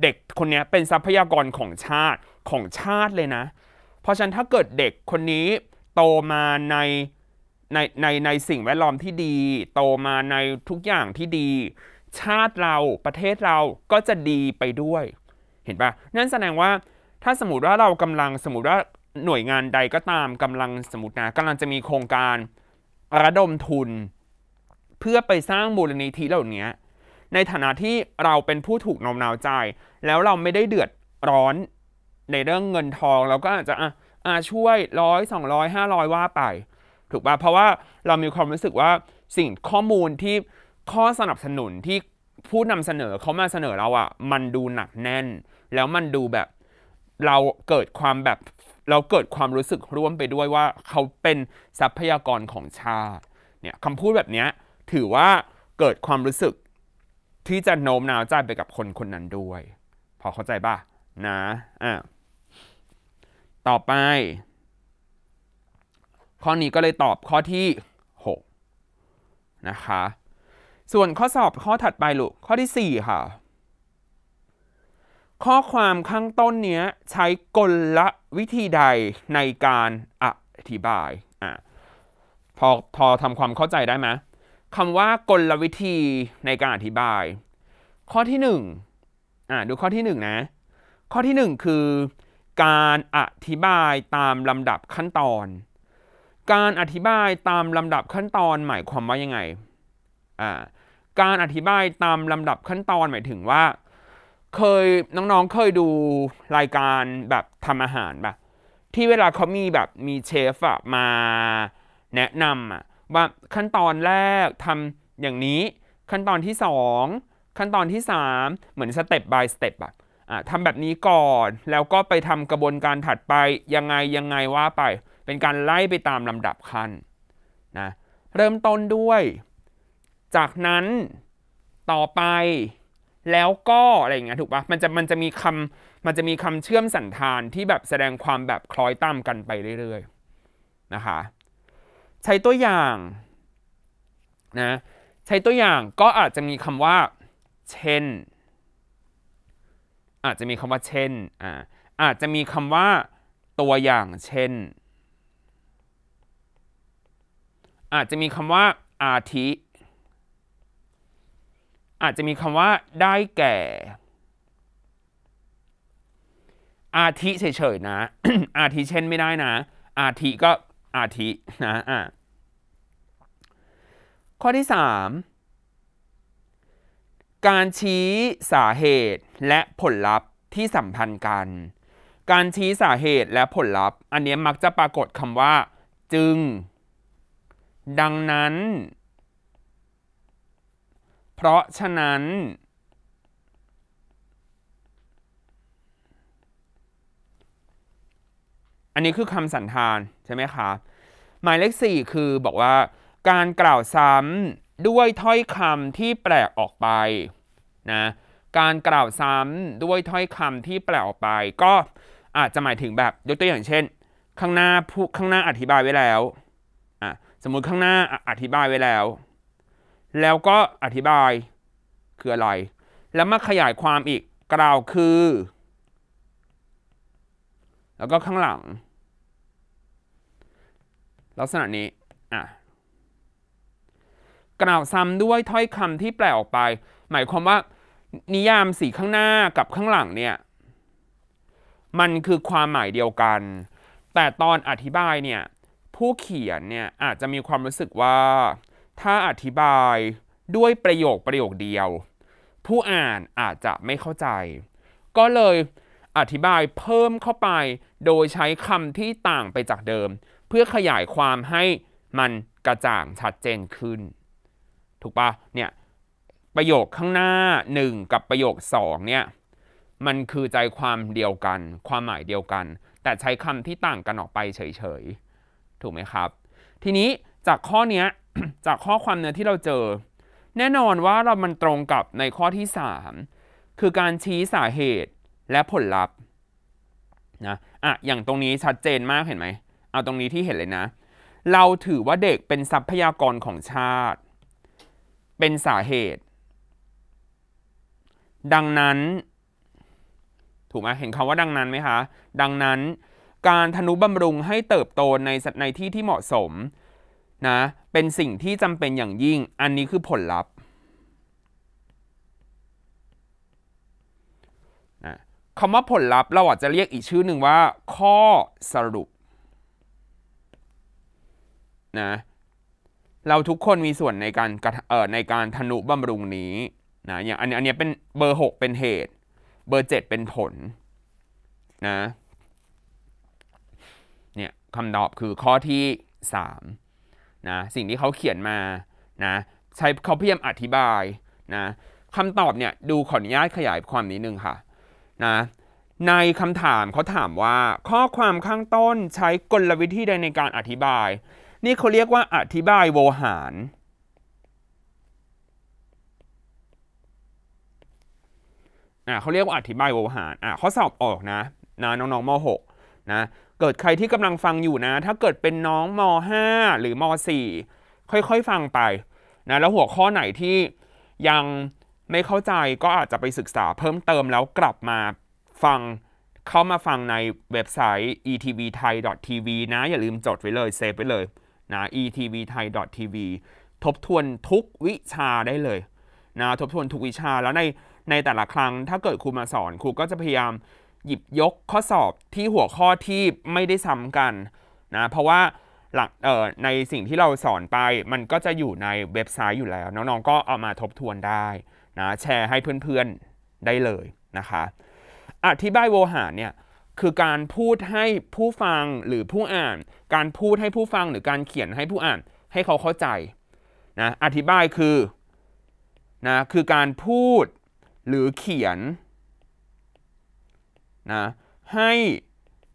เด็กคนนี้เป็นทรัพยากรของชาติของชาติเลยนะ เพราะฉะนั้นถ้าเกิดเด็กคนนี้โตมาใน ในในในสิ่งแวดล้อมที่ดี โตมาในทุกอย่างที่ดีชาติเราประเทศเราก็จะดีไปด้วย เห็นปะนั่นแสดงว่าถ้าสมมติว่าเรากำลังสมมติว่าหน่วยงานใดก็ตามกำลังสมมตินะกำลังจะมีโครงการระดมทุน เพื่อไปสร้างมูลนิธิเหล่านี้ในฐานะที่เราเป็นผู้ถูกนมนาวใจ แล้วเราไม่ได้เดือดร้อนในเรื่องเงินทองเราก็อาจจะอ่ะอาช่วยร้อยสองร้อยห้าร้อยว่าไปถูกป่ะเพราะว่าเรามีความรู้สึกว่าสิ่งข้อมูลที่ข้อสนับสนุนที่ผู้นำเสนอเขามาเสนอเราอะ่ะมันดูหนักแน่นแล้วมันดูแบบเราเกิดความแบบเราเกิดความรู้สึกร่วมไปด้วยว่าเขาเป็นทรัพยากรของชาติเนี่ยคำพูดแบบนี้ถือว่าเกิดความรู้สึกที่จะโน้มน้าวใจไปกับคนคนนั้นด้วย พอเข้าใจป่ะนะอ่ะต่อไป ข้อนี้ก็เลยตอบข้อที่ 6 นะคะส่วนข้อสอบข้อถัดไปลูกข้อที่4ค่ะ ข้อความข้างต้นเนี้ยใช้กลละวิธีใดในการอธิบาย อ่ะพอพอทำความเข้าใจได้ไหมคำว่ากลวิธีในการอธิบาย ข้อที่ 1 อ่ะ ดูข้อที่1นะ ข้อที่ 1 คือ การอธิบายตามลำดับขั้นตอน การอธิบายตามลำดับขั้นตอน หมายความว่ายังไงอ่าการอธิบายตามลำดับขั้นตอนหมายถึงว่า เคยน้องๆเคยดูรายการแบบทำอาหารแบบที่เวลาเขามีแบบมีเชฟอะมาแนะนำอะว่าขั้นตอนแรกทำอย่างนี้ขั้นตอนที่สองขั้นตอนที่สามเหมือนสเต็ปบายสเต็ปอะทำแบบนี้ก่อนแล้วก็ไปทำกระบวนการถัดไป ยังไง ยังไงว่าไป เป็นการไล่ไปตามลำดับขั้นนะเริ่มต้นด้วยจากนั้นต่อไปแล้วก็ อะไรอย่างเงี้ยถูกปะมันจะมันจะมีคำมันจะมีคำเชื่อมสันธานที่แบบแสดงความแบบคล้อยตามกันไปเรื่อยๆนะคะ ใช้ตัวอย่างนะใช้ตัวอย่างก็อาจจะมีคำว่าเช่น อาจจะมีคำว่าเช่นอ่าอาจจะมีคำว่าตัวอย่างเช่น อาจจะมีคำว่าอาทิอาจจะมีคำว่าได้แก่ อาทิเฉยๆนะ อาทิเช่นไม่ได้นะ อาทิก็อาทินะอ่ะข้อที่ 3 การชี้สาเหตุและผลลัพธ์ที่สัมพันธ์กัน การชี้สาเหตุและผลลัพธ์ อันนี้มักจะปรากฏคำว่า จึง ดังนั้นเพราะฉะนั้น อันนี้คือคำสันธานใช่ไหมคะหมายเลขสี่คือบอกว่า การกล่าวซ้ำด้วยถ้อยคำที่แปลกออกไปนะ การกล่าวซ้ำด้วยถ้อยคำที่แปลกออกไป ก็อาจจะหมายถึงแบบยกตัวอย่างเช่น ข้างหน้าผู้ข้างหน้าอธิบายไว้แล้วอ่ะสมมติข้างหน้าอธิบายไว้แล้วแล้วก็อธิบายคืออะไรแล้วมาขยายความอีกกล่าวคือ แล้วก็ข้างหลัง ลักษณะนี้อ่ะกล่าวซ้ำด้วยถ้อยคำที่แปลออกไป หมายความว่า นิยามสีข้างหน้ากับข้างหลังเนี่ยมันคือความหมายเดียวกัน แต่ตอนอธิบายเนี่ยผู้เขียนเนี่ยอาจจะมีความรู้สึกว่าถ้าอธิบายด้วยประโยคประโยคเดียว ผู้อ่านอาจจะไม่เข้าใจ ก็เลยอธิบายเพิ่มเข้าไปโดยใช้คำที่ต่างไปจากเดิม เพื่อขยายความให้มันกระจ่างชัดเจนขึ้น ถูกปะเนี่ยประโยคข้างหน้า 1 กับประโยค2เนี่ยมันคือใจความเดียวกัน ความหมายเดียวกัน แต่ใช้คำที่ต่างกันออกไปเฉยๆ ถูกไหมครับ ทีนี้จากข้อนี้จากข้อความเนื้อที่เราเจอ แน่นอนว่าเรามันตรงกับในข้อที่ 3 คือการชี้สาเหตุและผลลัพธ์นะอ่ะอย่างตรงนี้ชัดเจนมากเห็นไหมเอาตรงนี้ที่เห็นเลยนะ เราถือว่าเด็กเป็นทรัพยากรของชาติ เป็นสาเหตุ ดังนั้น ถูกไหมเห็นคำว่าดังนั้นไหมคะดังนั้นการทนุบำรุงให้เติบโตในในที่ที่เหมาะสมนะเป็นสิ่งที่จำเป็นอย่างยิ่ง อันนี้คือผลลัพธ์คำว่าผลลัพธ์เราอาจจะเรียกอีกชื่อหนึ่งว่า ข้อสรุปนะเราทุกคนมีส่วนในการเอ่อในการทนุบำรุงนี้นะอย่างอันนี้อันนี้เป็นเบอร์ 6 เป็นเหตุ เบอร์ 7 เป็นผลนะเนี่ยคำตอบคือข้อที่ 3นะสิ่งที่เขาเขียนมานะใช้เขาพยายามอธิบายนะคำตอบเนี่ยดูขออนุญาตขยายความนิดนึงค่ะนะในคำถามเขาถามว่าข้อความข้างต้นใช้กลวิธีใดในการอธิบาย นี่เขาเรียกว่าอธิบายโวหารอ่าเขาเรียกว่าอธิบายโวหารอ่าเขาสอบออกนะนะน้องๆม .6 นะเกิดใครที่กำลังฟังอยู่นะถ้าเกิดเป็นน้องม .5 หรือม .4 ค่อยๆฟังไปนะแล้วหัวข้อไหนที่ยังไม่เข้าใจก็อาจจะไปศึกษาเพิ่มเติมแล้วกลับมาฟังเข้ามาฟังในเว็บไซต์ etvthai.tv นะอย่าลืมจดไว้เลยเซฟไว้เลยนะ etvthai.tv ทบทวนทุกวิชาได้เลยนะทบทวนทุกวิชาแล้วในในแต่ละครั้ง ถ้าเกิดครูมาสอนครูก็จะพยายามหยิบยกข้อสอบที่หัวข้อที่ไม่ได้ซ้ำกันนะเพราะว่าหลักในสิ่งที่เราสอนไปมันก็จะอยู่ในเว็บไซต์อยู่แล้ว น้อง ๆ ก็เอามาทบทวนได้นะแชร์ให้เพื่อน ๆ ได้เลยนะคะอธิบายโวหารเนี่ยคือการพูดให้ผู้ฟังหรือผู้อ่าน การพูดให้ผู้ฟังหรือการเขียนให้ผู้อ่านให้เขาเข้าใจนะอธิบายคือนะคือการพูดหรือเขียนนะให้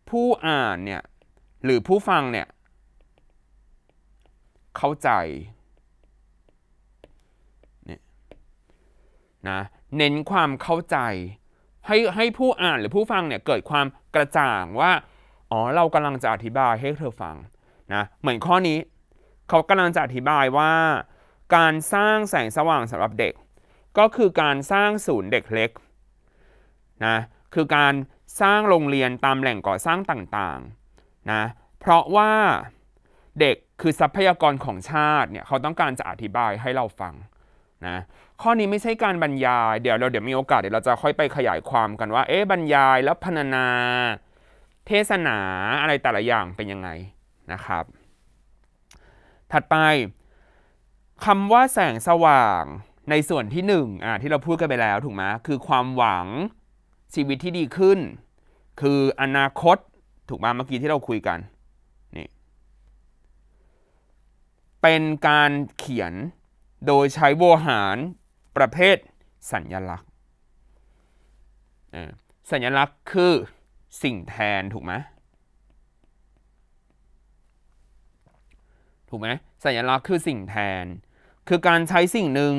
ผู้อ่านเนี่ยหรือผู้ฟังเนี่ยเข้าใจเนี่ยนะเน้นความเข้าใจให้ให้ผู้อ่านหรือผู้ฟังเนี่ยเกิดความกระจ่างว่าอ๋อเรากำลังจะอธิบายให้เธอฟังนะเหมือนข้อนี้เขากำลังจะอธิบายว่า การสร้างแสงสว่างสำหรับเด็ก ก็คือการสร้างศูนย์เด็กเล็กนะคือการสร้างโรงเรียนตามแหล่งก่อสร้างต่างๆนะ เพราะว่าเด็กคือทรัพยากรของชาติเนี่ยเขาต้องการจะอธิบายให้เราฟังนะข้อนี้ไม่ใช่การบรรยาย เดี๋ยวเราเดี๋ยวมีโอกาสเดี๋ยวเราจะค่อยไปขยายความกันว่า เอ๊ะบรรยายแล้วพรรณนา เทศนาอะไรแต่ละอย่างเป็นยังไงนะครับ ถัดไปคำว่าแสงสว่างในส่วนที่1อ่าที่เราพูดกันไปแล้วถูกไหมคือความหวังชีวิตที่ดีขึ้นคืออนาคตถูกไหมเมื่อกี้ที่เราคุยกันนี่เป็นการเขียนโดยใช้โวหารประเภทสัญญลักษณ์สัญญลักษณ์คือสิ่งแทนถูกไหมถูกไหมสัญลักษณ์คือสิ่งแทน คือการใช้สิ่งหนึ่ง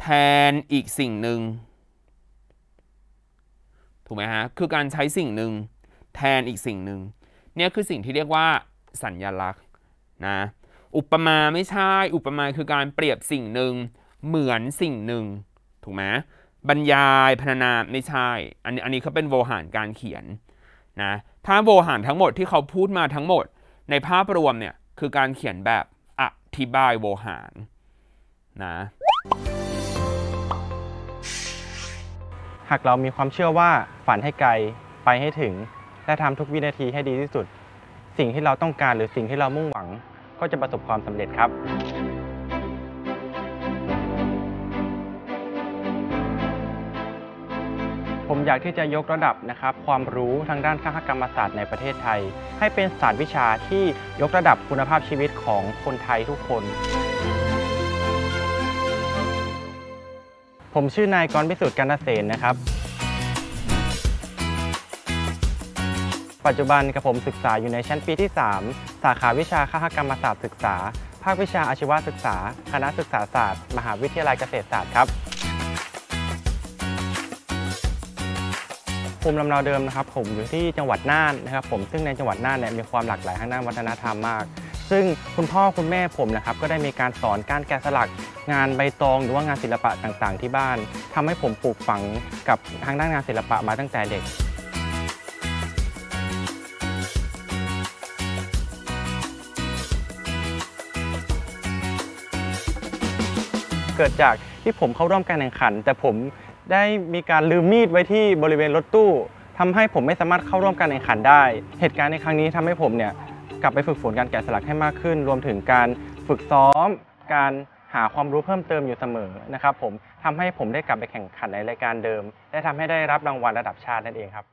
แทนอีกสิ่งหนึ่งถูกไหมฮะ คือการใช้สิ่งหนึ่งแทนอีกสิ่งหนึ่งเนี่ยคือสิ่งที่เรียกว่าสัญญลักษณ์นะ อุปมาไม่ใช่ อุปมาคือการเปรียบสิ่งหนึ่งเหมือนสิ่งหนึ่งถูกไหมบรรยายพรรณนาไม่ใช่ อันนี้อันนี้เขาเป็นโวหารการเขียนนะ ถ้าโวหารทั้งหมดที่เขาพูดมาทั้งหมด ในภาพรวมเนี่ยคือการเขียนแบบอธิบายโวหารนะหากเรามี
ความเชื่อว่าฝันให้ไกล ไปให้ถึง และทำทุกวินาทีให้ดีที่สุด สิ่งที่เราต้องการหรือสิ่งที่เรามุ่งหวังก็จะประสบความสำเร็จครับ ผมอยากที่จะยกระดับนะครับความรู้ทางด้านคะกรรมศาสตร์ในประเทศไทย ให้เป็นศาสตร์วิชาที่ยกระดับคุณภาพชีวิตของคนไทยทุกคนผมชื่อนายกรพิสุทธิ์กันเสนนะครับ ปัจจุบันกับผมศึกษาอยู่ในชั้นปีที่ 3 สาขาวิชาคหกรรมศาสตร์ศึกษา ภาควิชาอาชีวศึกษา คณะศึกษาศาสตร์ มหาวิทยาลัยเกษตรศาสตร์ครับ ภูมิลำเนาเดิมนะครับ ผมอยู่ที่จังหวัดน่านนะครับ ผมซึ่งในจังหวัดน่านเนี่ยมีความหลากหลายทางด้านวัฒนธรรมมากซึ่งคุณพ่อคุณแม่ผมนะครับก็ได้มีการสอนการแกะสลักงานใบตองหรือว่างานศิลปะต่างๆที่บ้าน ทำให้ผมปลูกฝังกับทางด้านงานศิลปะมาตั้งแต่เด็ก เกิดจากที่ผมเข้าร่วมการแข่งขัน แต่ผมได้มีการลืมมีดไว้ที่บริเวณรถตู้ ทำให้ผมไม่สามารถเข้าร่วมการแข่งขันได้ เหตุการณ์ในครั้งนี้ทำให้ผมเนี่ยกลับไปฝึกฝนการแกะสลักให้มากขึ้นรวมถึงการฝึกซ้อมการหาความรู้เพิ่มเติมอยู่เสมอนะครับ ผมทำให้ผมได้กลับไปแข่งขันในรายการเดิม และทำให้ได้รับ
รางวัลระดับชาตินั่นเองครับ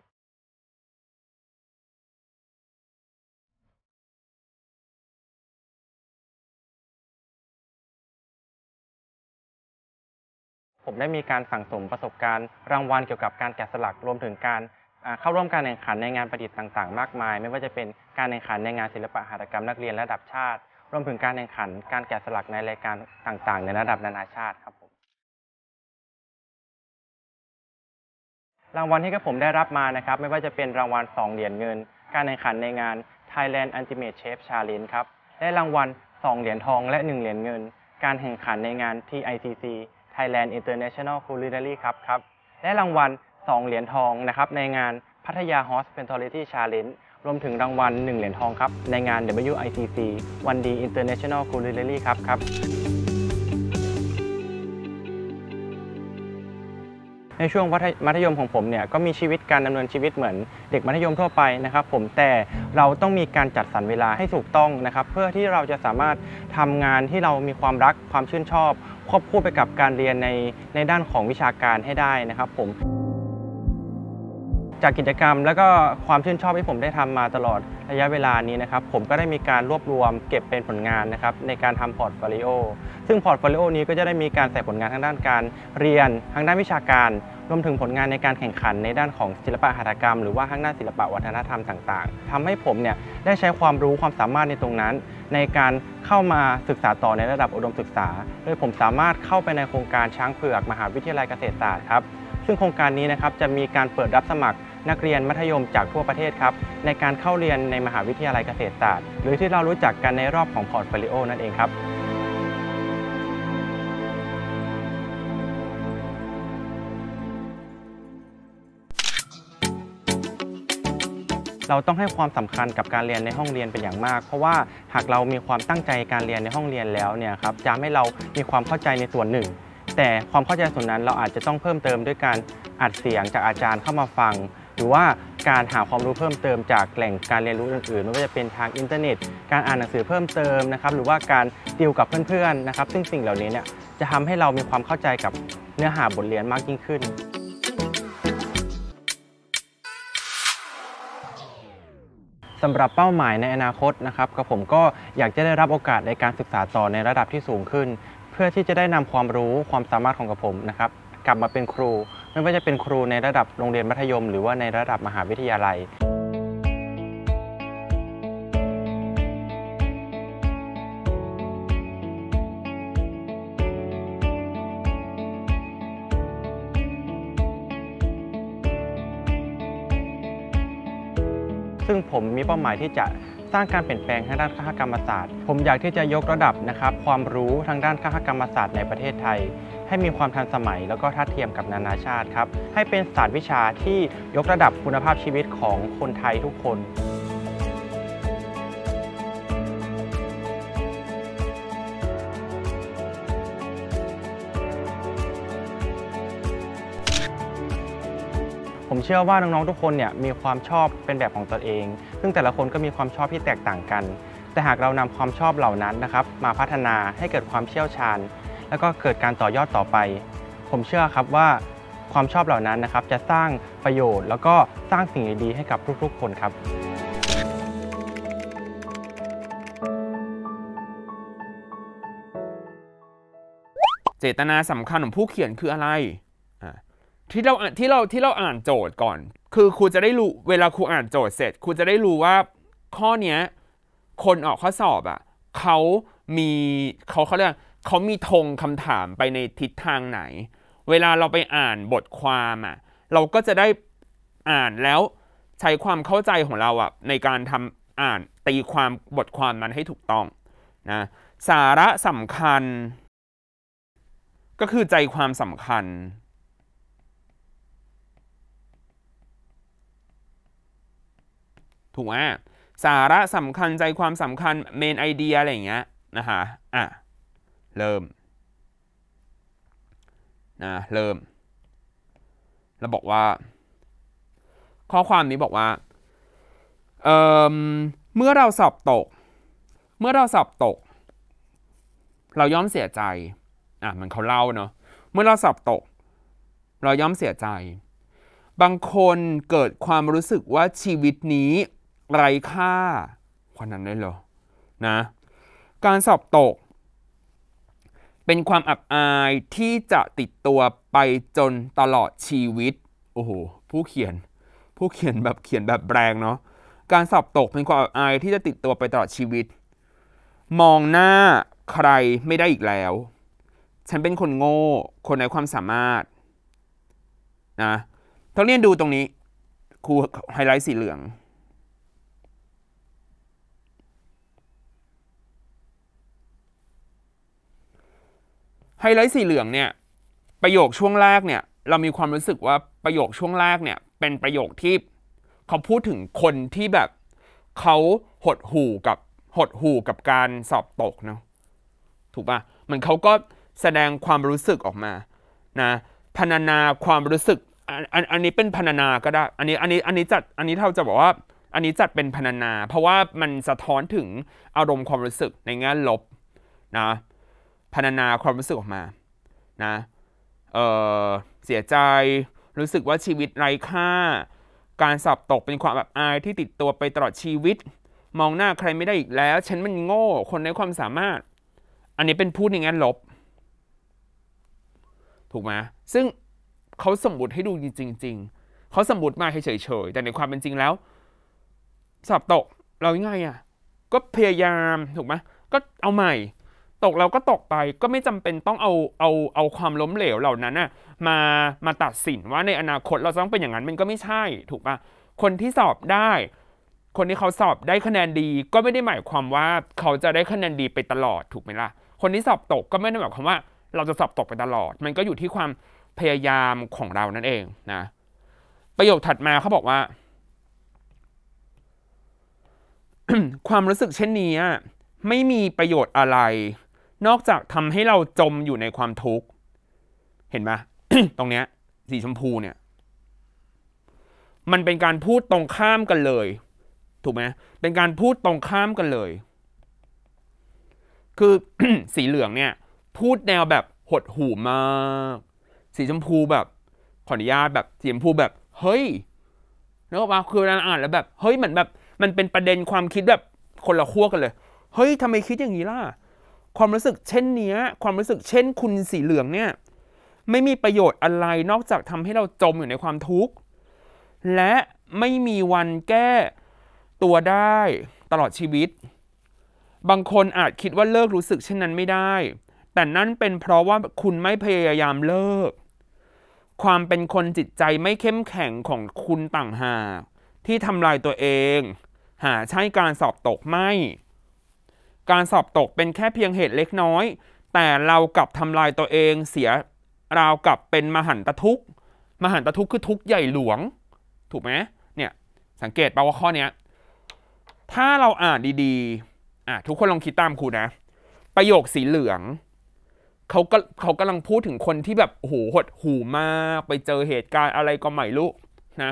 ผมได้มีการสั่งสมประสบการณ์รางวัลเกี่ยวกับการแก
ะสลักรวมถึงการเข้าร่วมการแข่งขันในงานประดิษฐ์ต่างๆ มากมาย ไม่ว่าจะเป็นการแข่งขันในงานศิลปะหัตถกรรมนักเรียนระดับชาติรวมถึงการแข่งขันการแกะสลักในรายการต่างๆ ในระดับนานาชาติครับผมรางวัลที่กระผมได้รับมานะครับ ไม่ว่าจะเป็นรางวัล2เหรียญเงิน การแข่งขันในงาน Thailand Ultimate Chef Challenge ครับได้รางวัล2เหรียญทองและ1เหรียญเงิน การแข่งขันในงาน TICC Thailand International Culinary Cup ครับได้รางวัล2 เหรียญทองนะครับในงานพัทยา h o s p i t a l ร t ตี้ชาเลนจ์รวมถึงรางวัล 1 เหรียญทองครับ ในงาน WICC 1D International c u เลอรี่ครับครับ ในช่วงมัธยมของผมเนี่ยก็มีชีวิตการดำเนินชีวิตเหมือน เด็กมัธยมทั่วไปนะครับ ผมแต่เราต้องมีการจัดสรรเวลาให้ถูกต้องนะครับ เพื่อที่เราจะสามารถทำงานที่เรามีความรักความชื่นชอบ ควบคู่ไปกับการเรียนในในด้านของวิชาการให้ได้นะครับผมจากกิจกรรมและก็ความชื่นชอบที่ผมได้ทำมาตลอดระยะเวลานี้นะครับผมก็ได้มีการรวบรวม เก็บเป็นผลงานนะครับในการทำพอร์ตโฟลิโอซึ่งพอร์ตโฟลิโอนี้ก็จะได้มีการใส่ผลงานทางด้านการเรียน ทางด้านวิชาการ รวมถึงผลงานในการแข่งขันในด้านของศิลปะหัตถกรรม หรือว่าทางด้านศิลปะวัฒนธรรมต่าง ๆ ทำให้ผมเนี่ยได้ใช้ความรู้ความสามารถในตรงนั้น ในการเข้ามาศึกษาต่อในระดับอุดมศึกษาโดยผมสามารถเข้าไปในโครงการช้างเผือกมหาวิทยาลัยเกษตรศาสตร์ครับซึ่งโครงการนี้นะครับจะมีการเปิดรับสมัครนักเรียนมัธยมจากทั่วประเทศครับ ในการเข้าเรียนในมหาวิทยาลัยเกษตรศาสตร์ หรือที่เรารู้จักกันในรอบของพอร์ตโฟลิโอนั่นเองครับ เราต้องให้ความสำคัญกับการเรียนในห้องเรียนเป็นอย่างมาก เพราะว่าหากเรามีความตั้งใจการเรียนในห้องเรียนแล้วเนี่ยครับจะให้เรามีความเข้าใจในส่วนหนึ่ง แต่ความเข้าใจส่วนนั้นเราอาจจะต้องเพิ่มเติมด้วยการอัดเสียงจากอาจารย์เข้ามาฟังหรือว่าการหาความรู้เพิ่มเติมจากแหล่งการเรียนรู้อื่นๆไม่ว่าจะเป็นทางอินเทอร์เน็ต การอ่านหนังสือเพิ่มเติมนะครับ หรือว่าการดิวกับเพื่อนๆนะครับซึ่งสิ่งเหล่านี้เนี่ยจะทำให้เรามีความเข้าใจกับเนื้อหาบทเรียนมากยิ่งขึ้นสำหรับเป้าหมายในอนาคตนะครับกับผมก็อยากจะได้รับโอกาสในการศึกษาต่อในระดับที่สูงขึ้น เพื่อที่จะได้นำความรู้ความสามารถของกับผมนะครับกลับมาเป็นครูไม่ว่าจะเป็นครูในระดับโรงเรียนมัธยม หรือว่าในระดับมหาวิทยาลัย ซึ่งผมมีเป้าหมายที่จะสร้างการเปลี่ยนแปลงทางด้านคหกรรมศาสตร์ ผมอยากที่จะยกระดับนะครับความรู้ทางด้านคหกรรมศาสตร์ในประเทศไทยให้มีความทันสมัยแล้วก็ทัดเทียมกับนานาชาติครับให้เป็นศาสตร์วิชาที่ยกระดับคุณภาพชีวิตของคนไทยทุกคน ผมเชื่อว่าน้องๆทุกคนเนี่ยมีความชอบเป็นแบบของตนเอง ซึ่งแต่ละคนก็มีความชอบที่แตกต่างกัน แต่หากเรานำความชอบเหล่านั้นนะครับ มาพัฒนาให้เกิดความเชี่ยวชาญแล้วก็เกิดการต่อยอดต่อไป ผมเชื่อครับว่าความชอบเหล่านั้นนะครับจะสร้างประโยชน์ แล้วก็สร้างสิ่งดีๆให้กับทุก ๆ คนครับ
เจตนาสำคัญของผู้เขียนคืออะไร ที่เราที่เราที่เราอ่านโจทย์ก่อน คือครูจะได้รู้ เวลาครูอ่านโจทย์เสร็จครูจะได้รู้ว่าข้อเนี้ย คนออกข้อสอบอะ่ะเขามีเขาเขาเรียกเขามีธงคำถามไปในทิศทางไหน เวลาเราไปอ่านบทความอะ่ะ เราก็จะได้อ่านแล้ว ใช้ความเข้าใจของเราอะ่ะในการทำอ่าน ตีความบทความนั้นให้ถูกต้องนะสาระสำคัญ ก็คือใจความสำคัญ ถูกไหมสาระสำคัญใจความสำคัญเมนไอเดียอะไรอย่างเงี้ยนะคะอ่ะเริ่มนะเริ่มแล้วบอกว่า ข้อความนี้บอกว่าเเมื่อเราสอบตก เมื่อเราสอบตก เราย่อมเสียใจอ่ะมันเขาเล่าเนาะเมื่อเราสอบตก เราย่อมเสียใจ บางคนเกิดความรู้สึกว่าชีวิตนี้ไร้ค่าคนนั้นได้เหรอนะ การสอบตกเป็นความอับอายที่จะติดตัวไปจนตลอดชีวิต โอ้โห ผู้เขียนผู้เขียนแบบเขียนแบบแรงเนาะการสอบตกเป็นความอับอายที่จะติดตัวไปตลอดชีวิต มองหน้าใครไม่ได้อีกแล้ว ฉันเป็นคนโง่คนในความสามารถนะต้องเรียนดูตรงนี้ ครูไฮไลท์สีเหลืองไฮไลท์สีเหลืองเนี่ยประโยคช่วงแรกเนี่ยเรามีความรู้สึกว่าประโยคช่วงแรกเนี่ยเป็นประโยคที่เขาพูดถึงคนที่แบบเขาหดหู่กับหดหู่กับการสอบตกเนาะถูกปะ่ะมันเขาก็แสดงความรู้สึกออกมานะพรรณนาความรู้สึกอันอันนี้เป็นพรรณนาก็ได้ อันนี้อันนี้อันนี้จัดอันนี้เราจะบอกว่าอันนี้จัดเป็นพรรณนา เพราะว่ามันสะท้อนถึงอารมณ์ความรู้สึกในแง่ลบนะพรรณนาความรู้สึกออกมานะเออเสียใจรู้สึกว่าชีวิตไร้ค่า การสอบตกเป็นความแบบอายที่ติดตัวไปตลอดชีวิต มองหน้าใครไม่ได้อีกแล้วฉันมันโง่คนในความสามารถ อันนี้เป็นพูดในแง่ลบ ถูกไหมซึ่งเขาสมุติให้ดูจริงๆเขาสมุติมาให้เฉยๆ แต่ในความเป็นจริงแล้ว สอบตกเรายังไงอะ่ะก็พยายามถูกไหมก็เอาใหม่ตกเราก็ตกไปก็ไม่จำเป็นต้องเอาเอาเอาความล้มเหลวเหล่านั้นน่ะมามาตัดสินว่าในอนาคตเราต้องเป็นอย่างนั้นมันก็ไม่ใช่ถูกปะคนที่สอบได้ คนที่เขาสอบได้คะแนนดีก็ไม่ได้หมายความว่า เขาจะได้คะแนนดีไปตลอดถูกไหมล่ะคนที่สอบตกก็ไม่ได้หมายความว่า เราจะสอบตกไปตลอด มันก็อยู่ที่ความพยายามของเรานั่นเองนะ ประโยคถัดมาเขาบอกว่า ความรู้สึกเช่นนี้ ไม่มีประโยชน์อะไรนอกจากทำให้เราจมอยู่ในความทุกข์เห็นไหมตรงเนี้ยสีชมพูเนี่ยมันเป็นการพูดตรงข้ามกันเลย ถูกไหมเป็นการพูดตรงข้ามกันเลย คือสีเหลืองเนี่ย พูดแนวแบบหดหู่มาก สีชมพูแบบ ขออนุญาตแบบสีชมพูแบบ เฮ้ยนึกว่าคือเราอ่านแล้วแบบ เฮ้ยเหมือนแบบ มันเป็นประเด็นความคิดแบบคนละขั้วกันเลย เฮ้ยทำไมคิดอย่างนี้ล่ะความรู้สึกเช่นนี้ความรู้สึกเช่นคุณสีเหลืองเนี่ยไม่มีประโยชน์อะไรนอกจากทำให้เราจมอยู่ในความทุกข์และไม่มีวันแก้ตัวได้ตลอดชีวิต บางคนอาจคิดว่าเลิกรู้สึกเช่นนั้นไม่ได้ แต่นั่นเป็นเพราะว่าคุณไม่พยายามเลิก ความเป็นคนจิตใจไม่เข้มแข็งของคุณต่างหาก ที่ทำลายตัวเอง หาใช่การสอบตกไม่การสอบตกเป็นแค่เพียงเหตุเล็กน้อย แต่เรากลับทำลายตัวเองเสียราวกับเป็นมหันตทุกข์มหันตทุกข์คือทุกข์ใหญ่หลวงถูกไหมเนี่ยสังเกตปาว่าข้อนี้ถ้าเราอ่านดีๆอ่ะทุกคนลองคิดตามครูนะ ประโยคสีเหลือง เขาก็เขากำลังพูดถึงคนที่แบบโหหดหูมาก ไปเจอเหตุการณ์อะไรก็ไม่รู้นะ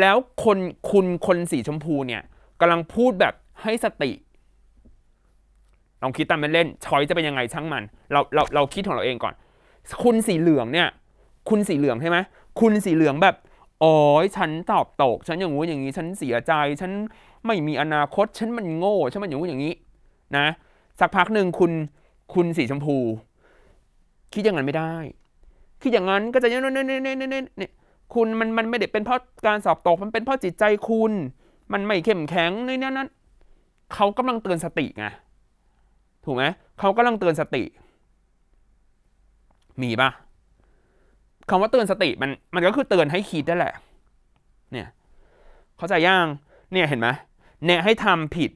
แล้วคนคุณคนสีชมพูเนี่ยกำลังพูดแบบให้สติลองคิดตามมันเล่น ชอยจะเป็นยังไง ช่างมัน เรา เรา เราคิดของเราเองก่อน คุณสีเหลืองเนี่ย คุณสีเหลืองใช่ไหมคุณสีเหลืองแบบโอ้ยฉันตอบตก ฉันอย่างงู้อย่างนี้ ฉันเสียใจ ฉันไม่มีอนาคต ฉันมันโง่ ฉันมันอย่างงู้อย่างนี้ นะ สักพักหนึ่งคุณ คุณสีชมพู คิดอย่างนั้นไม่ได้ คิดอย่างนั้นก็จะเนี่ยเนี่ยเนี่ยเนี่ยเนี่ยคุณมันมันไม่ได้เป็นเพราะการสอบตก มันเป็นเพราะจิตใจคุณ มันไม่เข้มแข็งในนั้นนั้นเขากำลังเตือนสติไงถูกไหมเขากำลังเตือนสติ มีปะคำว่าเตือนสติมันมันก็คือเตือนให้คิดนั่นแหละเนี่ยเข้าใจย่างเนี่ยเห็นไหมแนะให้ทำผิด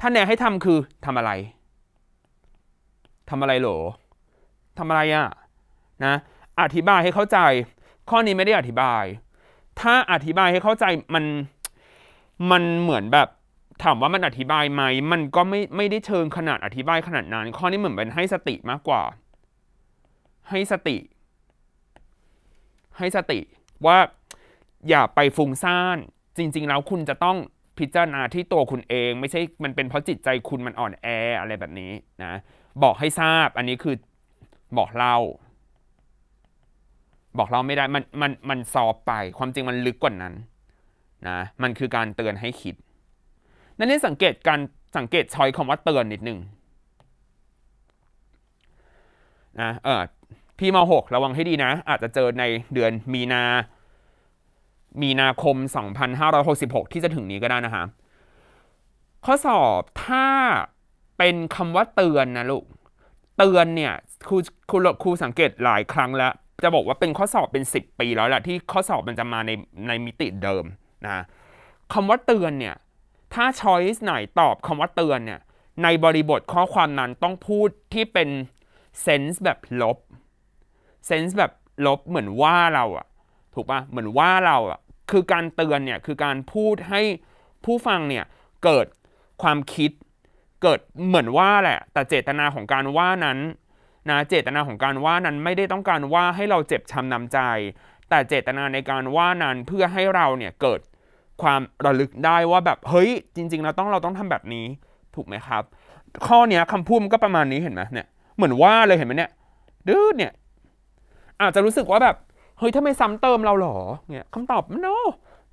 ถ้าแนะให้ทำคือทำอะไรทำอะไรหรอทำอะไรอะ่ะนะอธิบายให้เข้าใจข้อนี้ไม่ได้อธิบาย ถ้าอธิบายให้เข้าใจมันมันเหมือนแบบถามว่ามันอธิบายไหมมันก็ไม่ไม่ได้เชิงขนาดอธิบายขนาดนั้น ข้อนี้เหมือนเป็นให้สติมากกว่า ให้สติ ให้สติว่าอย่าไปฟุ้งซ่าน จริงๆแล้วคุณจะต้องพิจารณาที่ตัวคุณเอง ไม่ใช่มันเป็นเพราะจิตใจคุณมันอ่อนแออะไรแบบนี้นะ บอกให้ทราบอันนี้คือบอกเล่า บอกเล่าไม่ได้ มันมันมันสอบไป ความจริงมันลึกกว่านั้นนะ มันคือการเตือนให้คิดนั่นนี่สังเกตการสังเกตชอยคำว่าเตือนนิดนึงนะเออพี่มหกระวังให้ดีนะ อาจจะเจอในเดือนมีนามีนาคม 2566ที่จะถึงนี้ก็ได้นะฮะข้อสอบถ้าเป็นคำว่าเตือนนะลูก เตือนเนี่ยครูครูครูสังเกตหลายครั้งแล้ว จะบอกว่าเป็นข้อสอบเป็น 10 ปีแล้วแหละที่ข้อสอบมันจะมาในในมิติเดิมนะคำว่าเตือนเนี่ยถ้าช h อยส์ไหนตอบคำว่าเตือนเนี่ยในบริบทข้อความนั้นต้องพูดที่เป็นเซนส์แบบลบเซนส์แบบลบเหมือนว่าเราอะถูกปะเหมือนว่าเราอะคือการเตือนเนี่ยคือการพูดให้ผู้ฟังเนี่ยเกิดความคิดเกิดเหมือนว่าแหละแต่เจตนาของการว่านั้นนะเจตนาของการว่านั้นไม่ได้ต้องการว่าให้เราเจ็บช้ำน้ำใจ แต่เจตนาในการว่านั้นเพื่อให้เราเนี่ยเกิดความระลึกได้ว่าแบบเฮ้ยจริงๆ เราต้องเราต้องทำแบบนี้ถูกไหมครับ ข้อเนี้ยคำพูดมันก็ประมาณนี้เห็นไหมเนี่ยเหมือนว่าเลยเห็นไหมเนี่ยดื้อเนี่ยอาจจะรู้สึกว่าแบบ เฮ้ยทาไมซ้ำเติมเราหรอเนี่ยคำตอบมันโน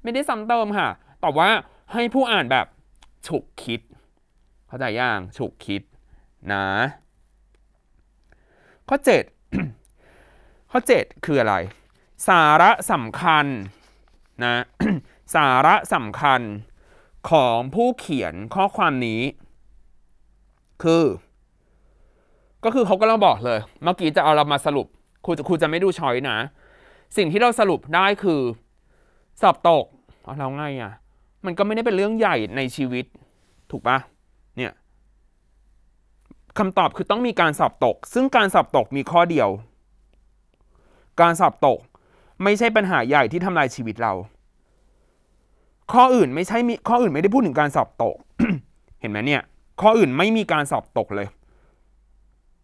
ไม่ได้ซ้ำเติมค่ะ ตอบว่าให้ผู้อ่านแบบฉุกคิด เข้าใจย่างฉุกคิดนะ ข้อ 7 ข้อ 7 คืออะไร สาระสำคัญนะสาระสำคัญของผู้เขียนข้อความนี้ คือ ก็คือเขาก็เราบอกเลย เมื่อกี้จะเอาเรามาสรุปครูจะครูจะไม่ดูชอยนะ สิ่งที่เราสรุปได้คือสอบตกเราง่ายอ่ะมันก็ไม่ได้เป็นเรื่องใหญ่ในชีวิต ถูกปะเนี่ยคำตอบคือต้องมีการสอบตก ซึ่งการสอบตกมีข้อเดียว การสอบตกไม่ใช่ปัญหาใหญ่ที่ทำลายชีวิตเราข้ออื่นไม่ใช่มีข้ออื่นไม่ได้พูดถึงการสอบตก เห็นไหมเนี่ย ข้ออื่นไม่มีการสอบตกเลย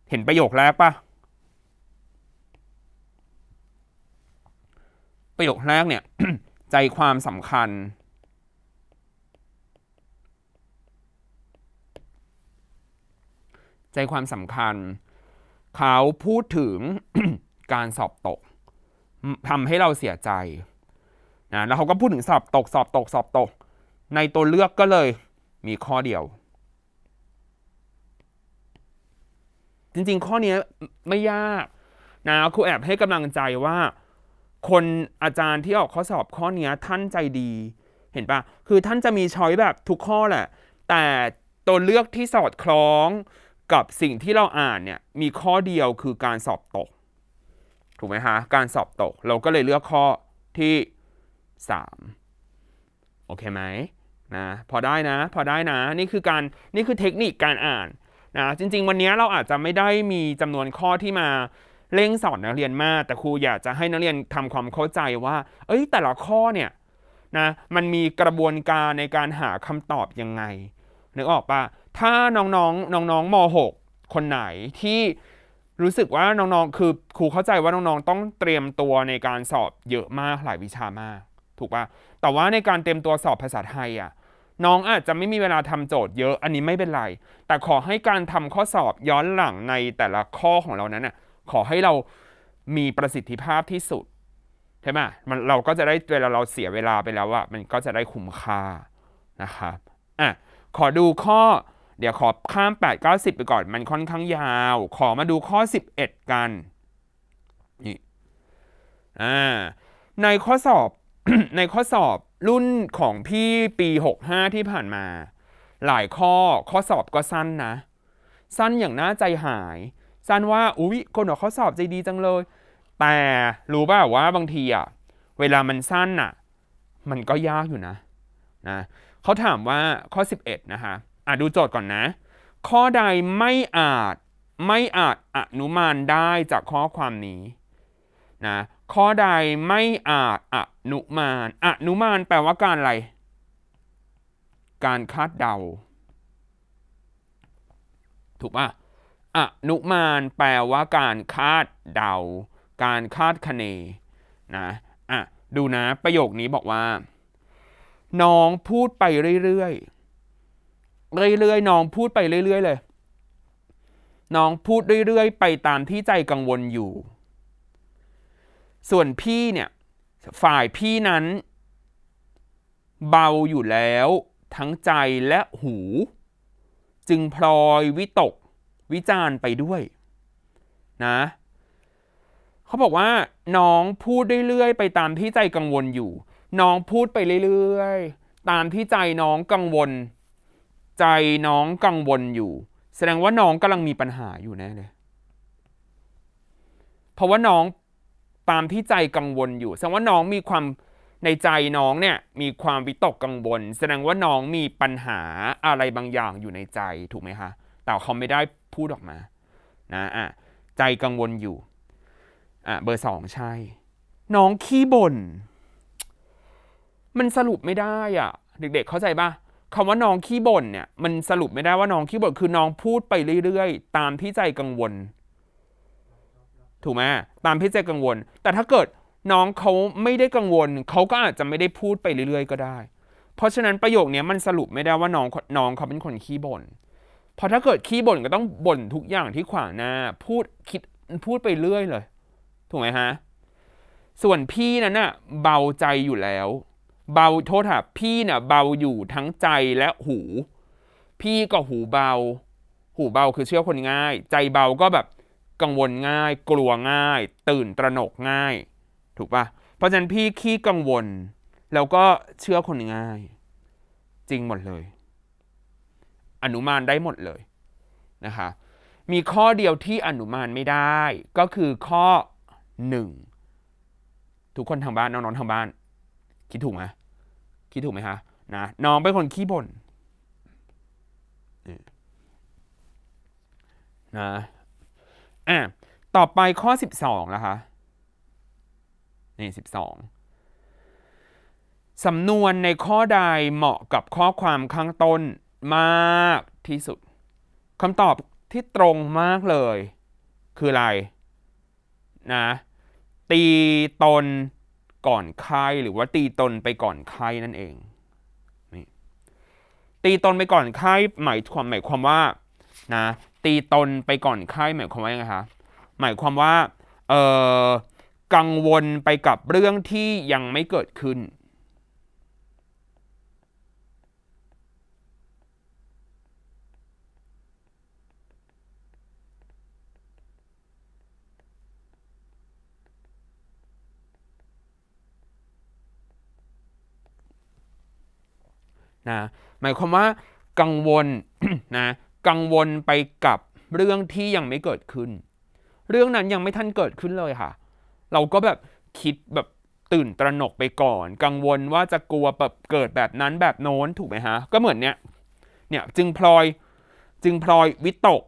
เห็นประโยคแรกปะประโยคแรกเนี่ยใจความสำคัญ ใจความสำคัญ เขาพูดถึงการสอบตกทำให้เราเสียใจนะแล้วเขาก็พูดถึงสอบตกสอบตกสอบตก ในตัวเลือกก็เลยมีข้อเดียว จริงๆ ข้อนี้ไม่ยากนะครูแอบให้กำลังใจว่า คนอาจารย์ที่ออกข้อสอบข้อนี้ท่านใจดีเห็นปะคือท่านจะมีช้อยแบบทุกข้อแหละ แต่ตัวเลือกที่สอดคล้องกับสิ่งที่เราอ่านเนี่ยมีข้อเดียวคือการสอบตก ถูกไหมฮะการสอบตกเราก็เลยเลือกข้อที่3 โอเคไหมนะพอได้นะ พอได้นะนี่คือการนี่คือเทคนิคการอ่านนะจริง ๆ วันนี้เราอาจจะไม่ได้มีจำนวนข้อที่มาเร่งสอนนักเรียนมาก แต่ครูอยากจะให้นักเรียนทำความเข้าใจว่า เอ้ยแต่ละข้อเนี่ยนะมันมีกระบวนการในการหาคำตอบยังไงนึกออกปะถ้าน้องๆน้องๆม .6 คนไหนที่รู้สึกว่าน้องๆ คือครูเข้าใจว่าน้อง ๆ ต้องเตรียมตัวในการสอบเยอะมากหลายวิชามากถูกป่ะ แต่ว่าในการเตรียมตัวสอบภาษาไทยอ่ะ น้องอาจจะไม่มีเวลาทำโจทย์เยอะ อันนี้ไม่เป็นไร แต่ขอให้การทำข้อสอบย้อนหลังในแต่ละข้อของเรานั้นน่ะขอให้เรามีประสิทธิภาพที่สุด ใช่ไหมมันเราก็จะได้เวลาเราเสียเวลาไปแล้วอะมันก็จะได้คุ้มค่านะครับ อ่ะ ขอดูข้อ เดี๋ยวขอข้าม 8 9 0 ไปก่อน มันค่อนข้างยาว ขอมาดูข้อ 11 กัน นี่ อ่า ในข้อสอบในข้อสอบรุ่นของพี่ปี 65 ที่ผ่านมา หลายข้อข้อสอบก็สั้นนะ สั้นอย่างน่าใจหาย สั้นว่าอุ๊ยคนออกข้อสอบใจดีจังเลย แต่รู้ป่าว่าบางทีอะเวลามันสั้นน่ะ มันก็ยากอยู่นะ นะเขาถามว่าข้อ 11 นะคะอ่ะดูโจทย์ก่อนนะ ข้อใดไม่อาจไม่อาจอนุมานได้จากข้อความนี้ นะข้อใดไม่อาจอนุมานอนุมานแปลว่าการ อะไร การคาดเดา ถูกป่ะอนุมานแปลว่าการคาดเดาการคาดคะเนนะอ่ะดูนะประโยคนี้บอกว่า น้องพูดไปเรื่อยๆเรื่อยๆน้องพูดไปเรื่อยๆเลย น้องพูดเรื่อยๆ ไปตามที่ใจกังวลอยู่ส่วนพี่เนี่ย ฝ่ายพี่นั้นเบาอยู่แล้ว ทั้งใจและหู จึงพลอยวิตกวิจารไปด้วย นะเขาบอกว่า น้องพูดเรื่อยๆไปตามที่ใจกังวลอยู่ น้องพูดไปเรื่อยๆ ตามที่ใจน้องกังวล ใจน้องกังวลอยู่ แสดงว่าน้องกำลังมีปัญหาอยู่แน่เลยเพราะว่าน้องตามที่ใจกังวลอยู่แสดงว่าน้องมีความในใจน้องเนี่ย มีความวิตกกังวล แสดงว่าน้องมีปัญหาอะไรบางอย่างอยู่ในใจถูกไหมคะ แต่เขาไม่ได้พูดออกมานะอ่ะ ใจกังวลอยู่ อ่ะ เบอร์สองใช่ น้องขี้บน่นมันสรุปไม่ได้อ่ะ เด็กๆเเข้าใจปะคำว่าน้องขี้บ่นเนี่ย มันสรุปไม่ได้ว่าน้องขี้บ่นคือน้องพูดไปเรื่อยๆตามที่ใจกังวลถูกไหมตามที่เจกังวล แต่ถ้าเกิดน้องเขาไม่ได้กังวลเขาก็อาจจะไม่ได้พูดไปเรื่อยๆ ก็ได้ เพราะฉะนั้นประโยคนี้มันสรุปไม่ได้ว่าน้องน้องเขาเป็นคนขี้บน่นพอถ้าเกิดขี้บ่นก็ต้องบ่นทุกอย่างที่ขวางหน้าพูดคิดพูดไปเรื่อยเลย ถูกไหมฮะส่วนพี่นั้นน่ะเบาใจอยู่แล้ว เบาโทษค่ะพี่น่ะเบาอยู่ทั้งใจและหู พี่ก็หูเบา หูเบาคือเชื่อคนง่าย ใจเบาก็แบบกังวลง่ายกลัวง่าย ตื่นตระหนกง่าย ถูกปะเพราะฉะนั้นพี่ขี้กังวลแล้วก็เชื่อคนง่าย จริงหมดเลย อนุมานได้หมดเลยนะคะมีข้อเดียวที่อนุมานไม่ได้ ก็คือข้อ 1 ทุกคนทางบ้านน้องๆทางบ้าน คิดถูกไหมคิดถูกไหมคะนะน้องเป็นคนขี้บ่นนะอ่ะ ต่อไปข้อ 12นะคะ นี่สิบสองสำนวนในข้อใดเหมาะกับข้อความข้างต้นมากที่สุด คำตอบที่ตรงมากเลย คืออะไรนะตีตนก่อนใครหรือว่าตีตนไปก่อนใครนั่นเองนี่ตีตนไปก่อนใครหมายความหมายความว่านะตีตนไปก่อนไข้หมายความว่ายังไงคะ หมายความว่าเออกังวลไปกับเรื่องที่ยังไม่เกิดขึ้นนะ หมายความว่ากังวลนะกังวลไปกับเรื่องที่ยังไม่เกิดขึ้น เรื่องนั้นยังไม่ทันเกิดขึ้นเลยค่ะ เราก็แบบคิดแบบตื่นตระหนกไปก่อน กังวลว่าจะกลัวแบบเกิดแบบนั้นแบบโน้น ถูกไหมฮะก็เหมือนเนี้ยเนี่ยจึงพลอยจึงพลอยวิตก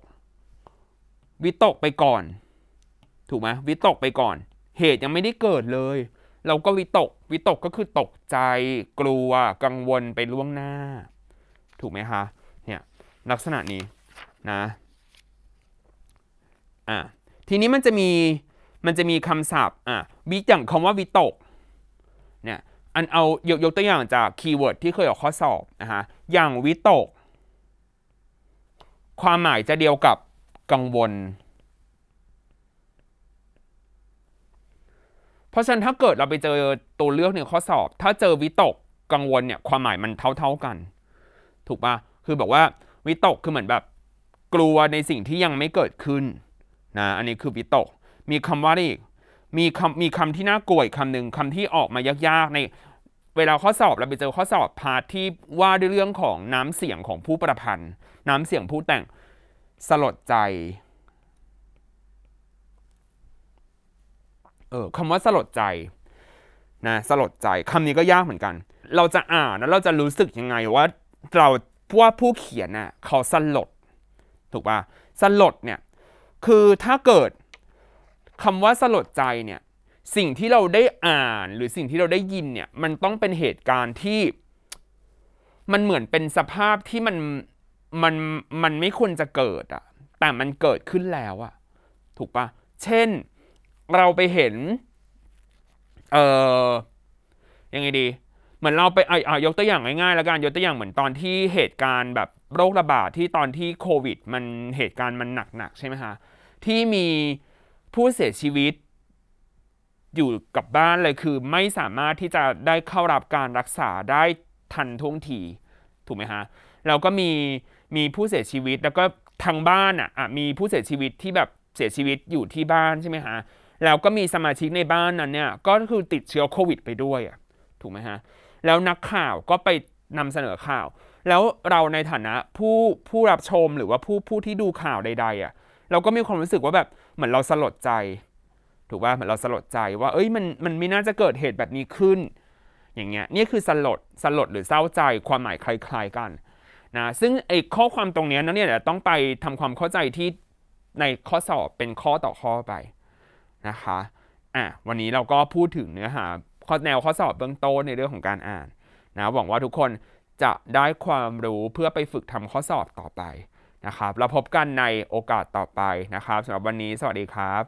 วิตกไปก่อน ถูกไหมวิตกไปก่อน เหตุยังไม่ได้เกิดเลย เราก็วิตกวิตกก็คือตกใจกลัวกังวลไปล่วงหน้า ถูกไหมคะลักษณะนี้นะ อ่ะทีนี้มันจะมี มันจะมีคำศัพท์ อ่ะวิอย่างคำว่าวิตกเนี่ย อันเอายกยกตัวอย่างจากคีย์เวิร์ดที่เคยออกข้อสอบนะฮะ อย่างวิตก ความหมายจะเดียวกับกังวล เพราะฉะนั้นถ้าเกิดเราไปเจอตัวเลือกในข้อสอบ ถ้าเจอ วิตกกังวลเนี่ย ความหมายมันเท่าๆกัน ถูกปะคือบอกว่าวิตกคือเหมือนแบบกลัวในสิ่งที่ยังไม่เกิดขึ้นนะอันนี้คือวิตก มีคำว่าอีกมีคำมีคำที่น่ากลัวอีกคำหนึ่งคำที่ออกมายากๆในเวลาข้อสอบเราไปเจอข้อสอบพาทที่ว่าด้วยเรื่องของน้ำเสียงของผู้ประพันธ์น้ำเสียงผู้แต่งสลดใจเออคำว่าสลดใจนะสลดใจคำนี้ก็ยากเหมือนกัน เราจะอ่านแล้วเราจะรู้สึกยังไงว่าเราเพราะว่าผู้เขียนน่ะเขาสลด ถูกป่ะสลดเนี่ยคือถ้าเกิดคำว่าสลดใจเนี่ยสิ่งที่เราได้อ่านหรือสิ่งที่เราได้ยินเนี่ยมันต้องเป็นเหตุการณ์ที่ มันเหมือนเป็นสภาพที่มันมันมันไม่ควรจะเกิดอะแต่มันเกิดขึ้นแล้วอะถูกปะเช่นเราไปเห็นเออยังไงดีมือนเราไปอ่ายกตัวอย่างง่ายๆ แล้วกันยกตัวอย่างเหมือนตอนที่เหตุการณ์แบบโรคระบาดที่ตอนที่โควิดมันเหตุการณ์มันหนักๆ ใช่ไหมคะที่มีผู้เสียชีวิตอยู่กับบ้านเลยคือไม่สามารถที่จะได้เข้ารับการรักษาได้ทันท่วงที ถูกไหมฮะเราก็มีมีผู้เสียชีวิต แล้วก็ทางบ้านอ่ะมีผู้เสียชีวิตที่แบบเสียชีวิตอยู่ที่บ้านใช่ไหมฮะแล้วก็มีสมาชิกในบ้านนั้นเนี่ยก็คือติดเชื้อโควิดไปด้วยอ่ะถูกไหมฮะแล้วนักข่าวก็ไปนำเสนอข่าว แล้วเราในฐานะผู้ผู้รับชมหรือว่าผู้ผู้ที่ดูข่าวใดๆอะ่ะเราก็มีความรู้สึกว่าแบบเหมือนเราสลดใจ ถูกป่ะเหมือนเราสลดใจว่า เอ้ยมันมันไม่น่าจะเกิดเหตุแบบนี้ขึ้น อย่างเงี้ยนี่คือสลดสลดหรือเศร้าใจ ความหมายคล้ายๆกันนะซึ่งไอ้ข้อความตรงนี้นะเนี่ยต้องไป ทำความเข้าใจที่ในข้อสอบเป็นข้อต่อข้อไปนะคะอ่ะวันนี้เราก็พูดถึงเนื้อหาข้อแนวข้อสอบเบื้องต้นในเรื่องของการอ่าน นะหวังว่าทุกคนจะได้ความรู้เพื่อไปฝึกทำข้อสอบต่อไปนะครับเราพบกันในโอกาสต่อไปนะครับสำหรับวันนี้สวัสดีครับ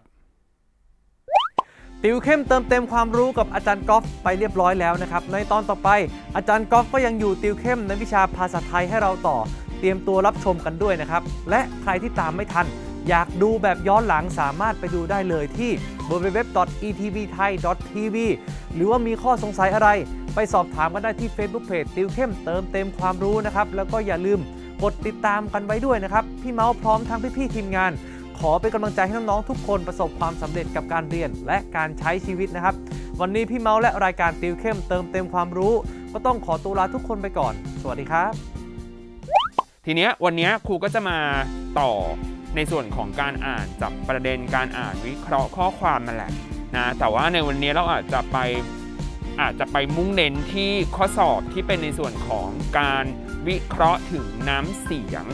ติวเข้มเติมเต็มความรู้กับอาจารย์กอล์ฟไปเรียบร้อยแล้วนะครับในตอนต่อไป อาจารย์กอล์ฟก็ยังอยู่ติวเข้มในวิชาภาษาไทยให้เราต่อ เตรียมตัวรับชมกันด้วยนะครับและใครที่ตามไม่ทันอยากดูแบบย้อนหลังสามารถไปดูได้เลยที่ www.etvthai.tv หรือว่ามีข้อสงสัยอะไร ไปสอบถามกันได้ที่ Facebook Page ติวเข้มเติมเต็มความรู้นะครับ แล้วก็อย่าลืมกดติดตามกันไว้ด้วยนะครับ พี่เมาส์พร้อมทั้งพี่ๆทีมงาน ขอเป็นกำลังใจให้น้อง ๆ ทุกคนประสบความสำเร็จกับการเรียนและการใช้ชีวิตนะครับ วันนี้พี่เมาส์และรายการติวเข้มเติมเต็มความรู้ ก็ต้องขอตัวลาทุกคนไปก่อน สวัสดีครับ ทีเนี้ย
วันเนี้ยครูก็จะมาต่อในส่วนของการอ่านจับประเด็นการอ่านวิเคราะห์ข้อความนั่นแหละนะแต่ว่าในวันนี้เราอาจจะไปอาจจะไปมุ่งเน้นที่ข้อสอบที่เป็นในส่วนของการวิเคราะห์ถึงน้ำเสียง